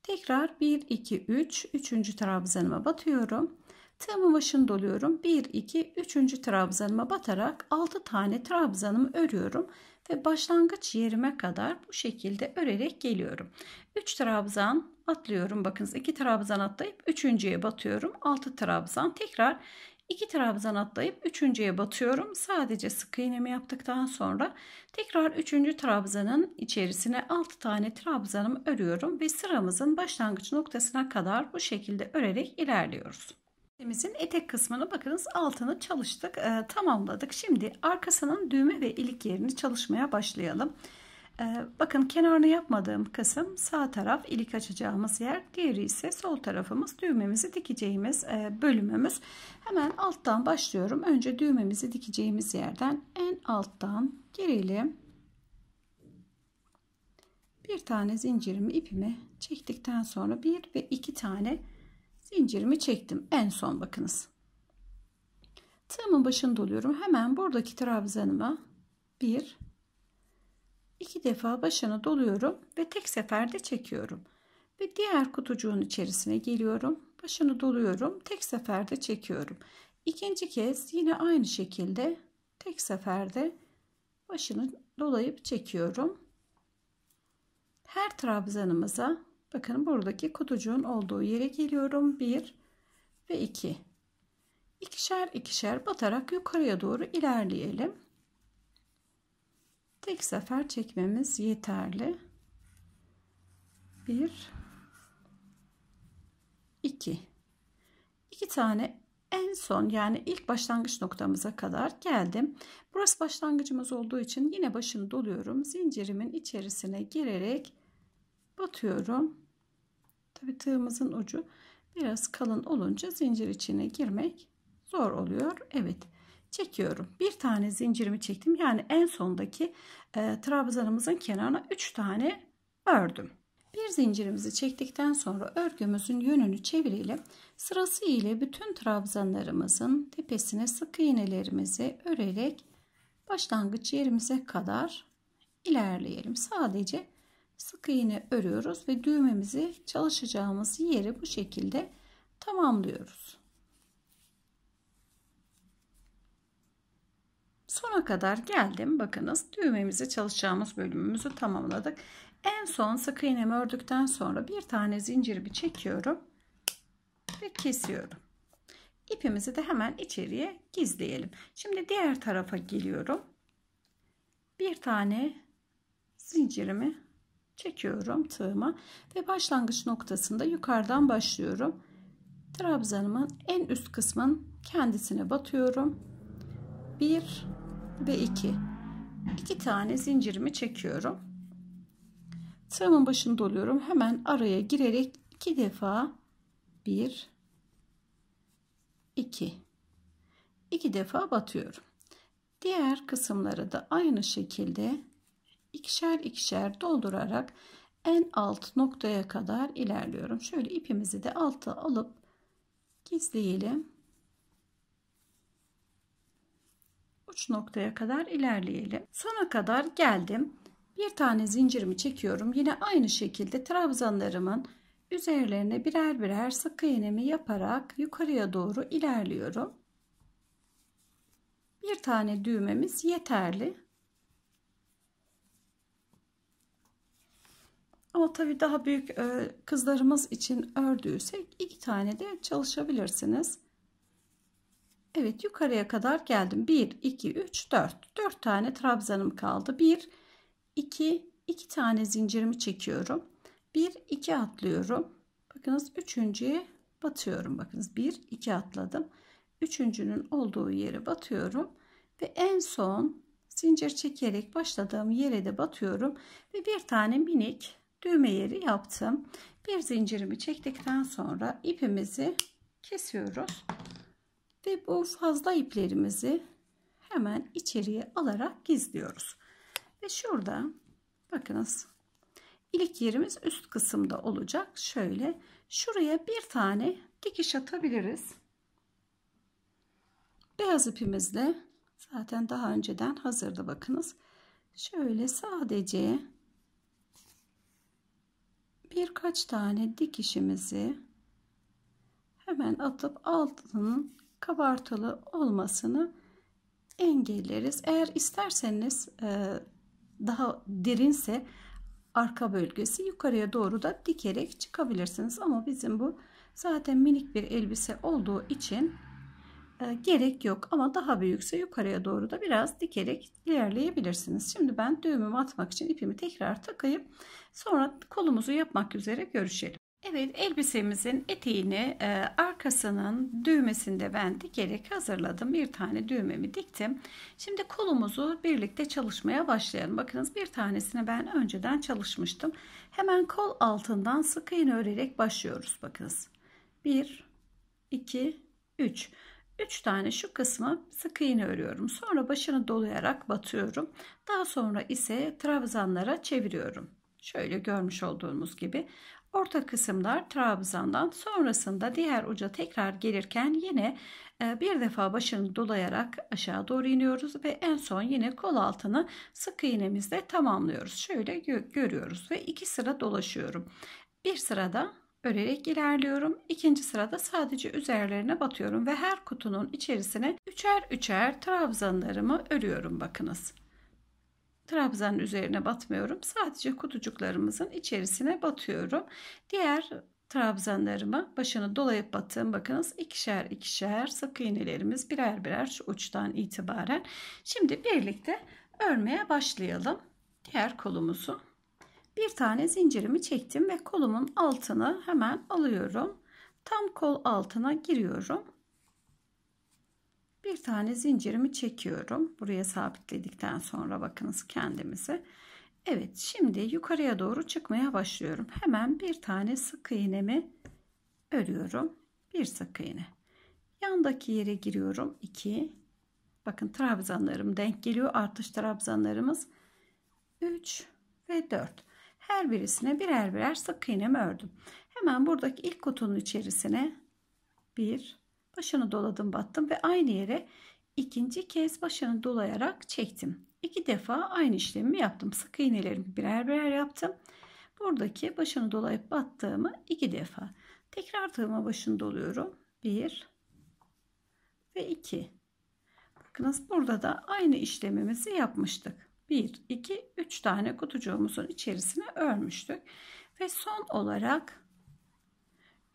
Tekrar 1, 2, 3. Üçüncü trabzanıma batıyorum. Tığımın başını doluyorum. 1, 2, 3. trabzanıma batarak 6 tane trabzanımı örüyorum. Ve başlangıç yerime kadar bu şekilde örerek geliyorum. 3 trabzan atlıyorum. Bakınız 2 trabzan atlayıp 3.ye batıyorum. 6 trabzan. Tekrar 2 trabzan atlayıp üçüncüye batıyorum. Sadece sık iğnemi yaptıktan sonra tekrar üçüncü trabzanın içerisine 6 tane trabzanımı örüyorum ve sıramızın başlangıç noktasına kadar bu şekilde örerek ilerliyoruz. Elimizin etek kısmını bakınız altını çalıştık, e, tamamladık. Şimdi arkasının düğme ve ilik yerini çalışmaya başlayalım. Ee, bakın kenarını yapmadığım kısım sağ taraf ilik açacağımız yer. Diğeri ise sol tarafımız düğmemizi dikeceğimiz e, bölümümüz. Hemen alttan başlıyorum. Önce düğmemizi dikeceğimiz yerden en alttan girelim. Bir tane zincirimi ipimi çektikten sonra bir ve iki tane zincirimi çektim. En son bakınız. Tığımın başını doluyorum. Hemen buradaki trabzanıma bir iki defa başını doluyorum ve tek seferde çekiyorum. Ve diğer kutucuğun içerisine geliyorum. Başını doluyorum. Tek seferde çekiyorum. İkinci kez yine aynı şekilde tek seferde başını dolayıp çekiyorum. Her trabzanımıza bakın buradaki kutucuğun olduğu yere geliyorum. 1 ve 2. İkişer ikişer batarak yukarıya doğru ilerleyelim tek sefer çekmemiz yeterli. 1 2 2 tane en son yani ilk başlangıç noktamıza kadar geldim. Burası başlangıcımız olduğu için yine başını doluyorum. Zincirimin içerisine girerek batıyorum. Tabi tığımızın ucu biraz kalın olunca zincir içine girmek zor oluyor. Evet çekiyorum. Bir tane zincirimi çektim. Yani en sondaki e, trabzanımızın kenarına 3 tane ördüm. Bir zincirimizi çektikten sonra örgümüzün yönünü çevirelim. Sırası ile bütün trabzanlarımızın tepesine sık iğnelerimizi örerek başlangıç yerimize kadar ilerleyelim. Sadece sık iğne örüyoruz ve düğmemizi çalışacağımız yeri bu şekilde tamamlıyoruz. Sona kadar geldim. Bakınız düğmemizi çalışacağımız bölümümüzü tamamladık. En son sık iğnemi ördükten sonra bir tane zincirimi çekiyorum ve kesiyorum. İpimizi de hemen içeriye gizleyelim. Şimdi diğer tarafa geliyorum. Bir tane zincirimi çekiyorum tığıma ve başlangıç noktasında yukarıdan başlıyorum. Trabzanımın en üst kısmın kendisine batıyorum. 1 ve 2 2 tane zincirimi çekiyorum sıramın başını doluyorum hemen araya girerek 2 defa 1 2 2 defa batıyorum diğer kısımları da aynı şekilde ikişer ikişer doldurarak en alt noktaya kadar ilerliyorum şöyle ipimizi de alta alıp gizleyelim uç noktaya kadar ilerleyelim. Sona kadar geldim. Bir tane zincirimi çekiyorum. Yine aynı şekilde trabzanlarımın üzerlerine birer birer sık iğnemi yaparak yukarıya doğru ilerliyorum. Bir tane düğmemiz yeterli. Ama tabii daha büyük e, kızlarımız için ördüysek iki tane de çalışabilirsiniz. Evet yukarıya kadar geldim. 1, 2, 3, 4. 4 tane trabzanım kaldı. 1, 2, 2 tane zincirimi çekiyorum. 1, 2 atlıyorum. Bakınız üçüncüye batıyorum. Bakınız 1, 2 atladım. Üçüncünün olduğu yere batıyorum. Ve en son zincir çekerek başladığım yere de batıyorum. Ve bir tane minik düğme yeri yaptım. Bir zincirimi çektikten sonra ipimizi kesiyoruz. Ve bu fazla iplerimizi hemen içeriye alarak gizliyoruz. Ve şurada bakınız ilik yerimiz üst kısımda olacak. Şöyle şuraya bir tane dikiş atabiliriz. Beyaz ipimizle zaten daha önceden hazırdı bakınız. Şöyle sadece birkaç tane dikişimizi hemen atıp altının kabartılı olmasını engelleriz. Eğer isterseniz e, daha derinse arka bölgesi yukarıya doğru da dikerek çıkabilirsiniz. Ama bizim bu zaten minik bir elbise olduğu için e, gerek yok. Ama daha büyükse yukarıya doğru da biraz dikerek ilerleyebilirsiniz. Şimdi ben düğümümü atmak için ipimi tekrar takayım. Sonra kolumuzu yapmak üzere görüşelim. Evet elbisemizin eteğini e, arkasının düğmesinde ben dikerek hazırladım. Bir tane düğmemi diktim. Şimdi kolumuzu birlikte çalışmaya başlayalım. Bakınız bir tanesini ben önceden çalışmıştım. Hemen kol altından sık iğne örerek başlıyoruz. Bakınız 1, 2, 3. 3 tane şu kısmı sık iğne örüyorum. Sonra başını dolayarak batıyorum. Daha sonra ise trabzanlara çeviriyorum. Şöyle görmüş olduğunuz gibi Orta kısımlar trabzandan sonrasında diğer uca tekrar gelirken yine e, bir defa başını dolayarak aşağı doğru iniyoruz ve en son yine kol altını sık iğnemizle tamamlıyoruz. Şöyle gö görüyoruz ve iki sıra dolaşıyorum. Bir sırada örerek ilerliyorum. İkinci sırada sadece üzerlerine batıyorum ve her kutunun içerisine üçer üçer trabzanlarımı örüyorum bakınız. Trabzan üzerine batmıyorum. Sadece kutucuklarımızın içerisine batıyorum. Diğer trabzanlarımı başını dolayıp battım. Bakınız ikişer ikişer sık iğnelerimiz birer birer şu uçtan itibaren. Şimdi birlikte örmeye başlayalım. Diğer kolumuzu bir tane zincirimi çektim ve kolumun altını hemen alıyorum. Tam kol altına giriyorum bir tane zincirimi çekiyorum. Buraya sabitledikten sonra bakınız kendimizi. Evet şimdi yukarıya doğru çıkmaya başlıyorum. Hemen bir tane sık iğnemi örüyorum. Bir sık iğne. Yandaki yere giriyorum. 2 Bakın trabzanlarım denk geliyor. Artış trabzanlarımız 3 ve 4. Her birisine birer birer sık iğnemi ördüm. Hemen buradaki ilk kutunun içerisine 1 Başını doladım battım ve aynı yere ikinci kez başını dolayarak çektim. İki defa aynı işlemi yaptım. Sık iğnelerimi birer birer yaptım. Buradaki başını dolayıp battığımı iki defa. Tekrar tığıma başını doluyorum. Bir ve iki. Bakınız burada da aynı işlemimizi yapmıştık. Bir, iki, üç tane kutucuğumuzun içerisine örmüştük. Ve son olarak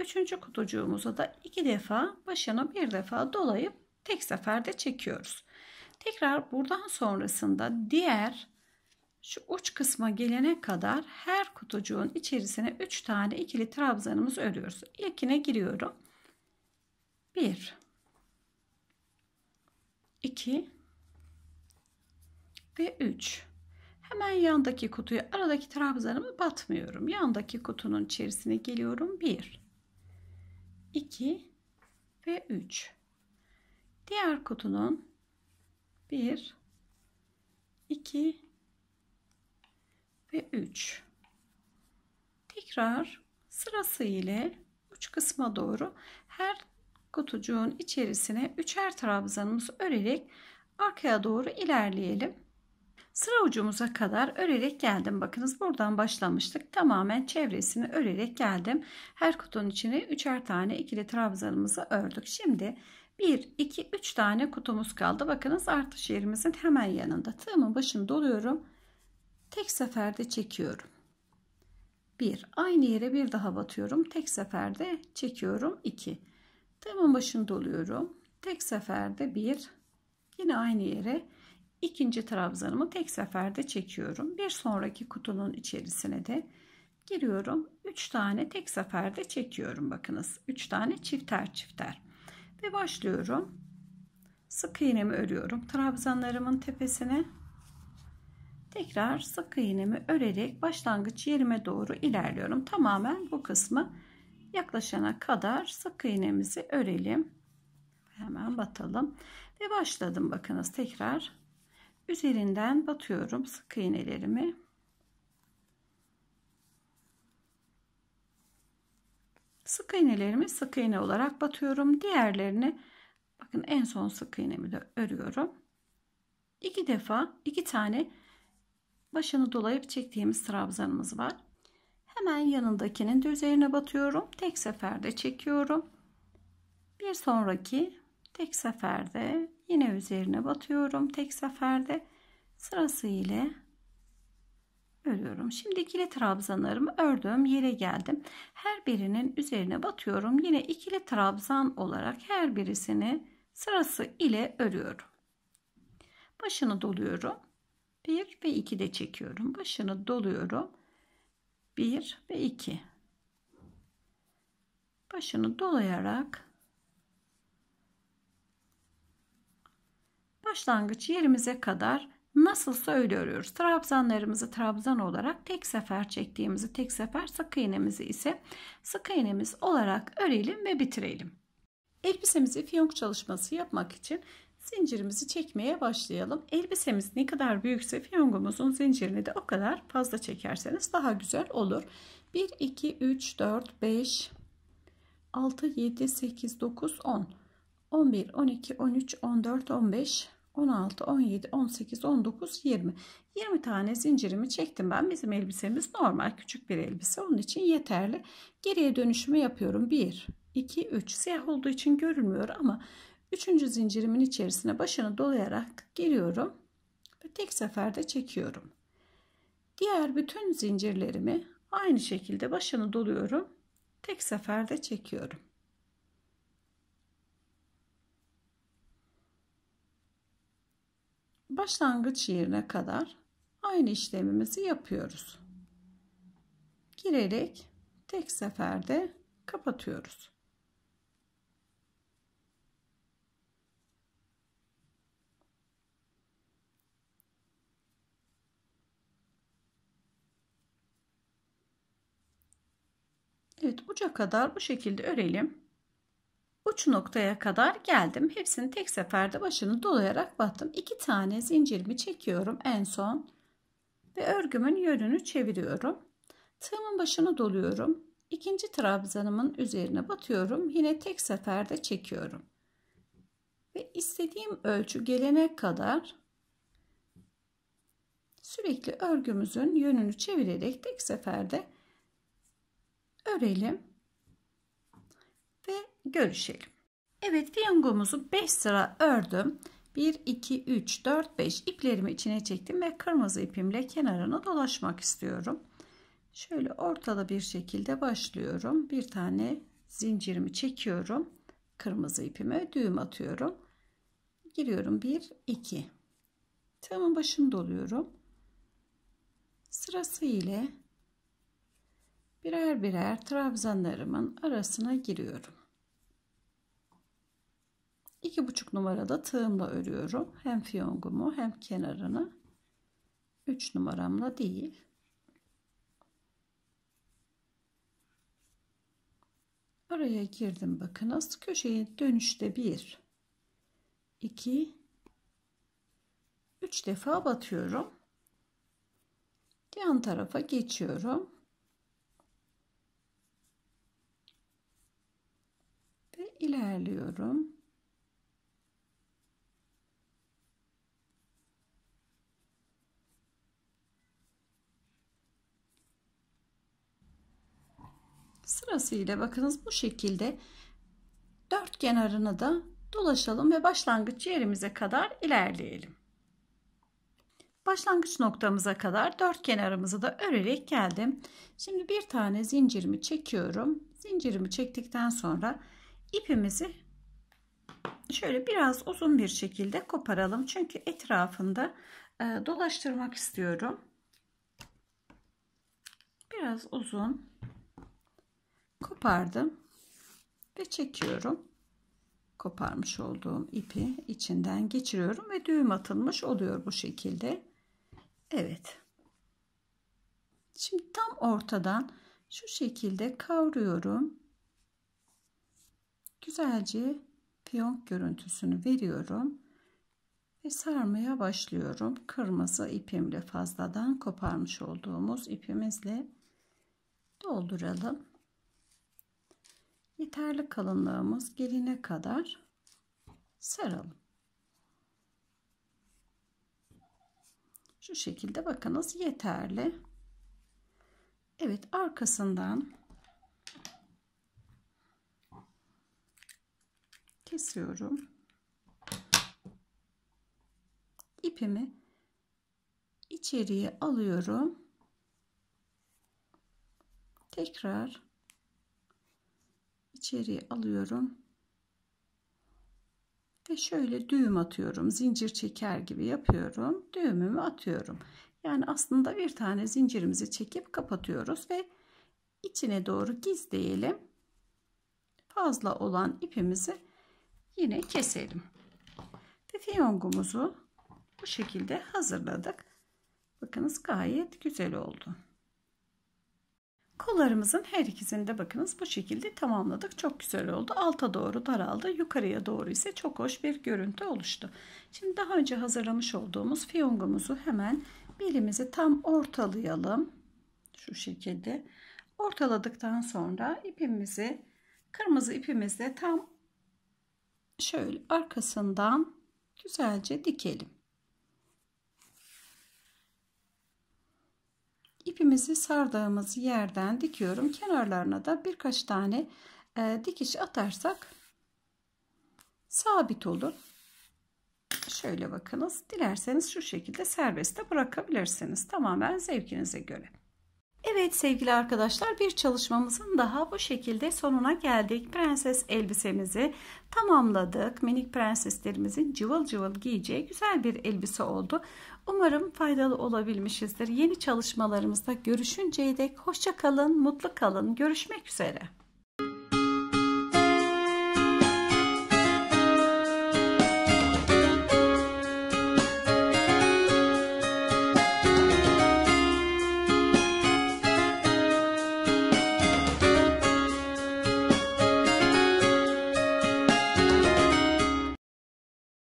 Üçüncü kutucuğumuza da iki defa başını bir defa dolayıp tek seferde çekiyoruz. Tekrar buradan sonrasında diğer şu uç kısma gelene kadar her kutucuğun içerisine 3 tane ikili trabzanımızı örüyoruz. İlkine giriyorum. 1 2 ve 3 hemen yandaki kutuya aradaki trabzanımı batmıyorum. Yandaki kutunun içerisine geliyorum. 1 2 ve 3. Diğer kutunun 1 2 ve 3. Tekrar sırası ile uç kısma doğru her kutucuğun içerisine üçer trabzanımızı örerek arkaya doğru ilerleyelim. Sıra ucumuza kadar örerek geldim. Bakınız buradan başlamıştık. Tamamen çevresini örerek geldim. Her kutunun içine üçer tane ikili trabzanımızı ördük. Şimdi 1, 2, 3 tane kutumuz kaldı. Bakınız artış yerimizin hemen yanında. Tığımın başını doluyorum. Tek seferde çekiyorum. 1. Aynı yere bir daha batıyorum. Tek seferde çekiyorum. 2. Tığımın başını doluyorum. Tek seferde 1. Yine aynı yere ikinci trabzanımı tek seferde çekiyorum. Bir sonraki kutunun içerisine de giriyorum. 3 tane tek seferde çekiyorum. Bakınız 3 tane çifter çifter. Ve başlıyorum. Sık iğnemi örüyorum. Trabzanlarımın tepesine tekrar sık iğnemi örerek başlangıç yerime doğru ilerliyorum. Tamamen bu kısmı yaklaşana kadar sık iğnemizi örelim. Hemen batalım. Ve başladım bakınız tekrar üzerinden batıyorum sık iğnelerimi sık iğnelerimi sık iğne olarak batıyorum diğerlerini bakın en son sık iğnemi de örüyorum İki defa iki tane başını dolayıp çektiğimiz trabzanımız var hemen yanındakinin de üzerine batıyorum tek seferde çekiyorum bir sonraki tek seferde Yine üzerine batıyorum tek seferde. Sırası ile örüyorum. Şimdi ikili trabzanlarımı ördüğüm yere geldim. Her birinin üzerine batıyorum. Yine ikili trabzan olarak her birisini sırası ile örüyorum. Başını doluyorum. 1 ve 2 de çekiyorum. Başını doluyorum. 1 ve 2. Başını dolayarak başlangıç yerimize kadar nasılsa öyle örüyoruz. Trabzanlarımızı trabzan olarak tek sefer çektiğimizi tek sefer sık iğnemizi ise sık iğnemiz olarak örelim ve bitirelim. Elbisemizi fiyonk çalışması yapmak için zincirimizi çekmeye başlayalım. Elbisemiz ne kadar büyükse fiyongumuzun zincirini de o kadar fazla çekerseniz daha güzel olur. 1, 2, 3, 4, 5, 6, 7, 8, 9, 10, 11, 12, 13, 14, 15, 16, 17, 18, 19, 20. 20 tane zincirimi çektim ben. Bizim elbisemiz normal küçük bir elbise. Onun için yeterli. Geriye dönüşümü yapıyorum. 1, 2, 3. Siyah olduğu için görünmüyor ama 3. zincirimin içerisine başını dolayarak giriyorum. Ve tek seferde çekiyorum. Diğer bütün zincirlerimi aynı şekilde başını doluyorum. Tek seferde çekiyorum. başlangıç yerine kadar aynı işlemimizi yapıyoruz. Girerek tek seferde kapatıyoruz. Evet uca kadar bu şekilde örelim uç noktaya kadar geldim. Hepsini tek seferde başını dolayarak battım. İki tane zincirimi çekiyorum en son. Ve örgümün yönünü çeviriyorum. Tığımın başını doluyorum. İkinci trabzanımın üzerine batıyorum. Yine tek seferde çekiyorum. Ve istediğim ölçü gelene kadar sürekli örgümüzün yönünü çevirerek tek seferde örelim görüşelim. Evet fiyongomuzu 5 sıra ördüm. 1, 2, 3, 4, 5 iplerimi içine çektim ve kırmızı ipimle kenarını dolaşmak istiyorum. Şöyle ortada bir şekilde başlıyorum. Bir tane zincirimi çekiyorum. Kırmızı ipime düğüm atıyorum. Giriyorum 1, 2. Tığımın başını doluyorum. Sırası ile birer birer trabzanlarımın arasına giriyorum. İki buçuk numarada tığımla örüyorum. Hem fiyongumu hem kenarını. Üç numaramla değil. Araya girdim bakınız. Köşeye dönüşte bir, iki, üç defa batıyorum. Yan tarafa geçiyorum. Ve ilerliyorum. Sırasıyla bakınız bu şekilde dört kenarını da dolaşalım ve başlangıç yerimize kadar ilerleyelim. Başlangıç noktamıza kadar dört kenarımızı da örerek geldim. Şimdi bir tane zincirimi çekiyorum. Zincirimi çektikten sonra ipimizi şöyle biraz uzun bir şekilde koparalım. Çünkü etrafında e, dolaştırmak istiyorum. Biraz uzun kopardım ve çekiyorum koparmış olduğum ipi içinden geçiriyorum ve düğüm atılmış oluyor bu şekilde Evet şimdi tam ortadan şu şekilde kavruyorum güzelce piyonk görüntüsünü veriyorum ve sarmaya başlıyorum kırmızı ipimle fazladan koparmış olduğumuz ipimizle dolduralım yeterli kalınlığımız geline kadar saralım. Şu şekilde bakınız yeterli. Evet arkasından kesiyorum. İpimi içeriye alıyorum. Tekrar içeriye alıyorum. Ve şöyle düğüm atıyorum. Zincir çeker gibi yapıyorum. Düğümümü atıyorum. Yani aslında bir tane zincirimizi çekip kapatıyoruz ve içine doğru gizleyelim. Fazla olan ipimizi yine keselim. Ve fiyongumuzu bu şekilde hazırladık. Bakınız gayet güzel oldu. Kollarımızın her ikisini de bakınız bu şekilde tamamladık. Çok güzel oldu. Alta doğru daraldı. Yukarıya doğru ise çok hoş bir görüntü oluştu. Şimdi daha önce hazırlamış olduğumuz fiyongumuzu hemen belimizi tam ortalayalım. Şu şekilde. Ortaladıktan sonra ipimizi kırmızı ipimizle tam şöyle arkasından güzelce dikelim. ipimizi sardığımız yerden dikiyorum. Kenarlarına da birkaç tane e, dikiş atarsak sabit olur. Şöyle bakınız. Dilerseniz şu şekilde serbest de bırakabilirsiniz. Tamamen zevkinize göre. Evet sevgili arkadaşlar bir çalışmamızın daha bu şekilde sonuna geldik. Prenses elbisemizi tamamladık. Minik prenseslerimizin cıvıl cıvıl giyeceği güzel bir elbise oldu. Umarım faydalı olabilmişizdir. Yeni çalışmalarımızda görüşünceye dek hoşça kalın, mutlu kalın. Görüşmek üzere.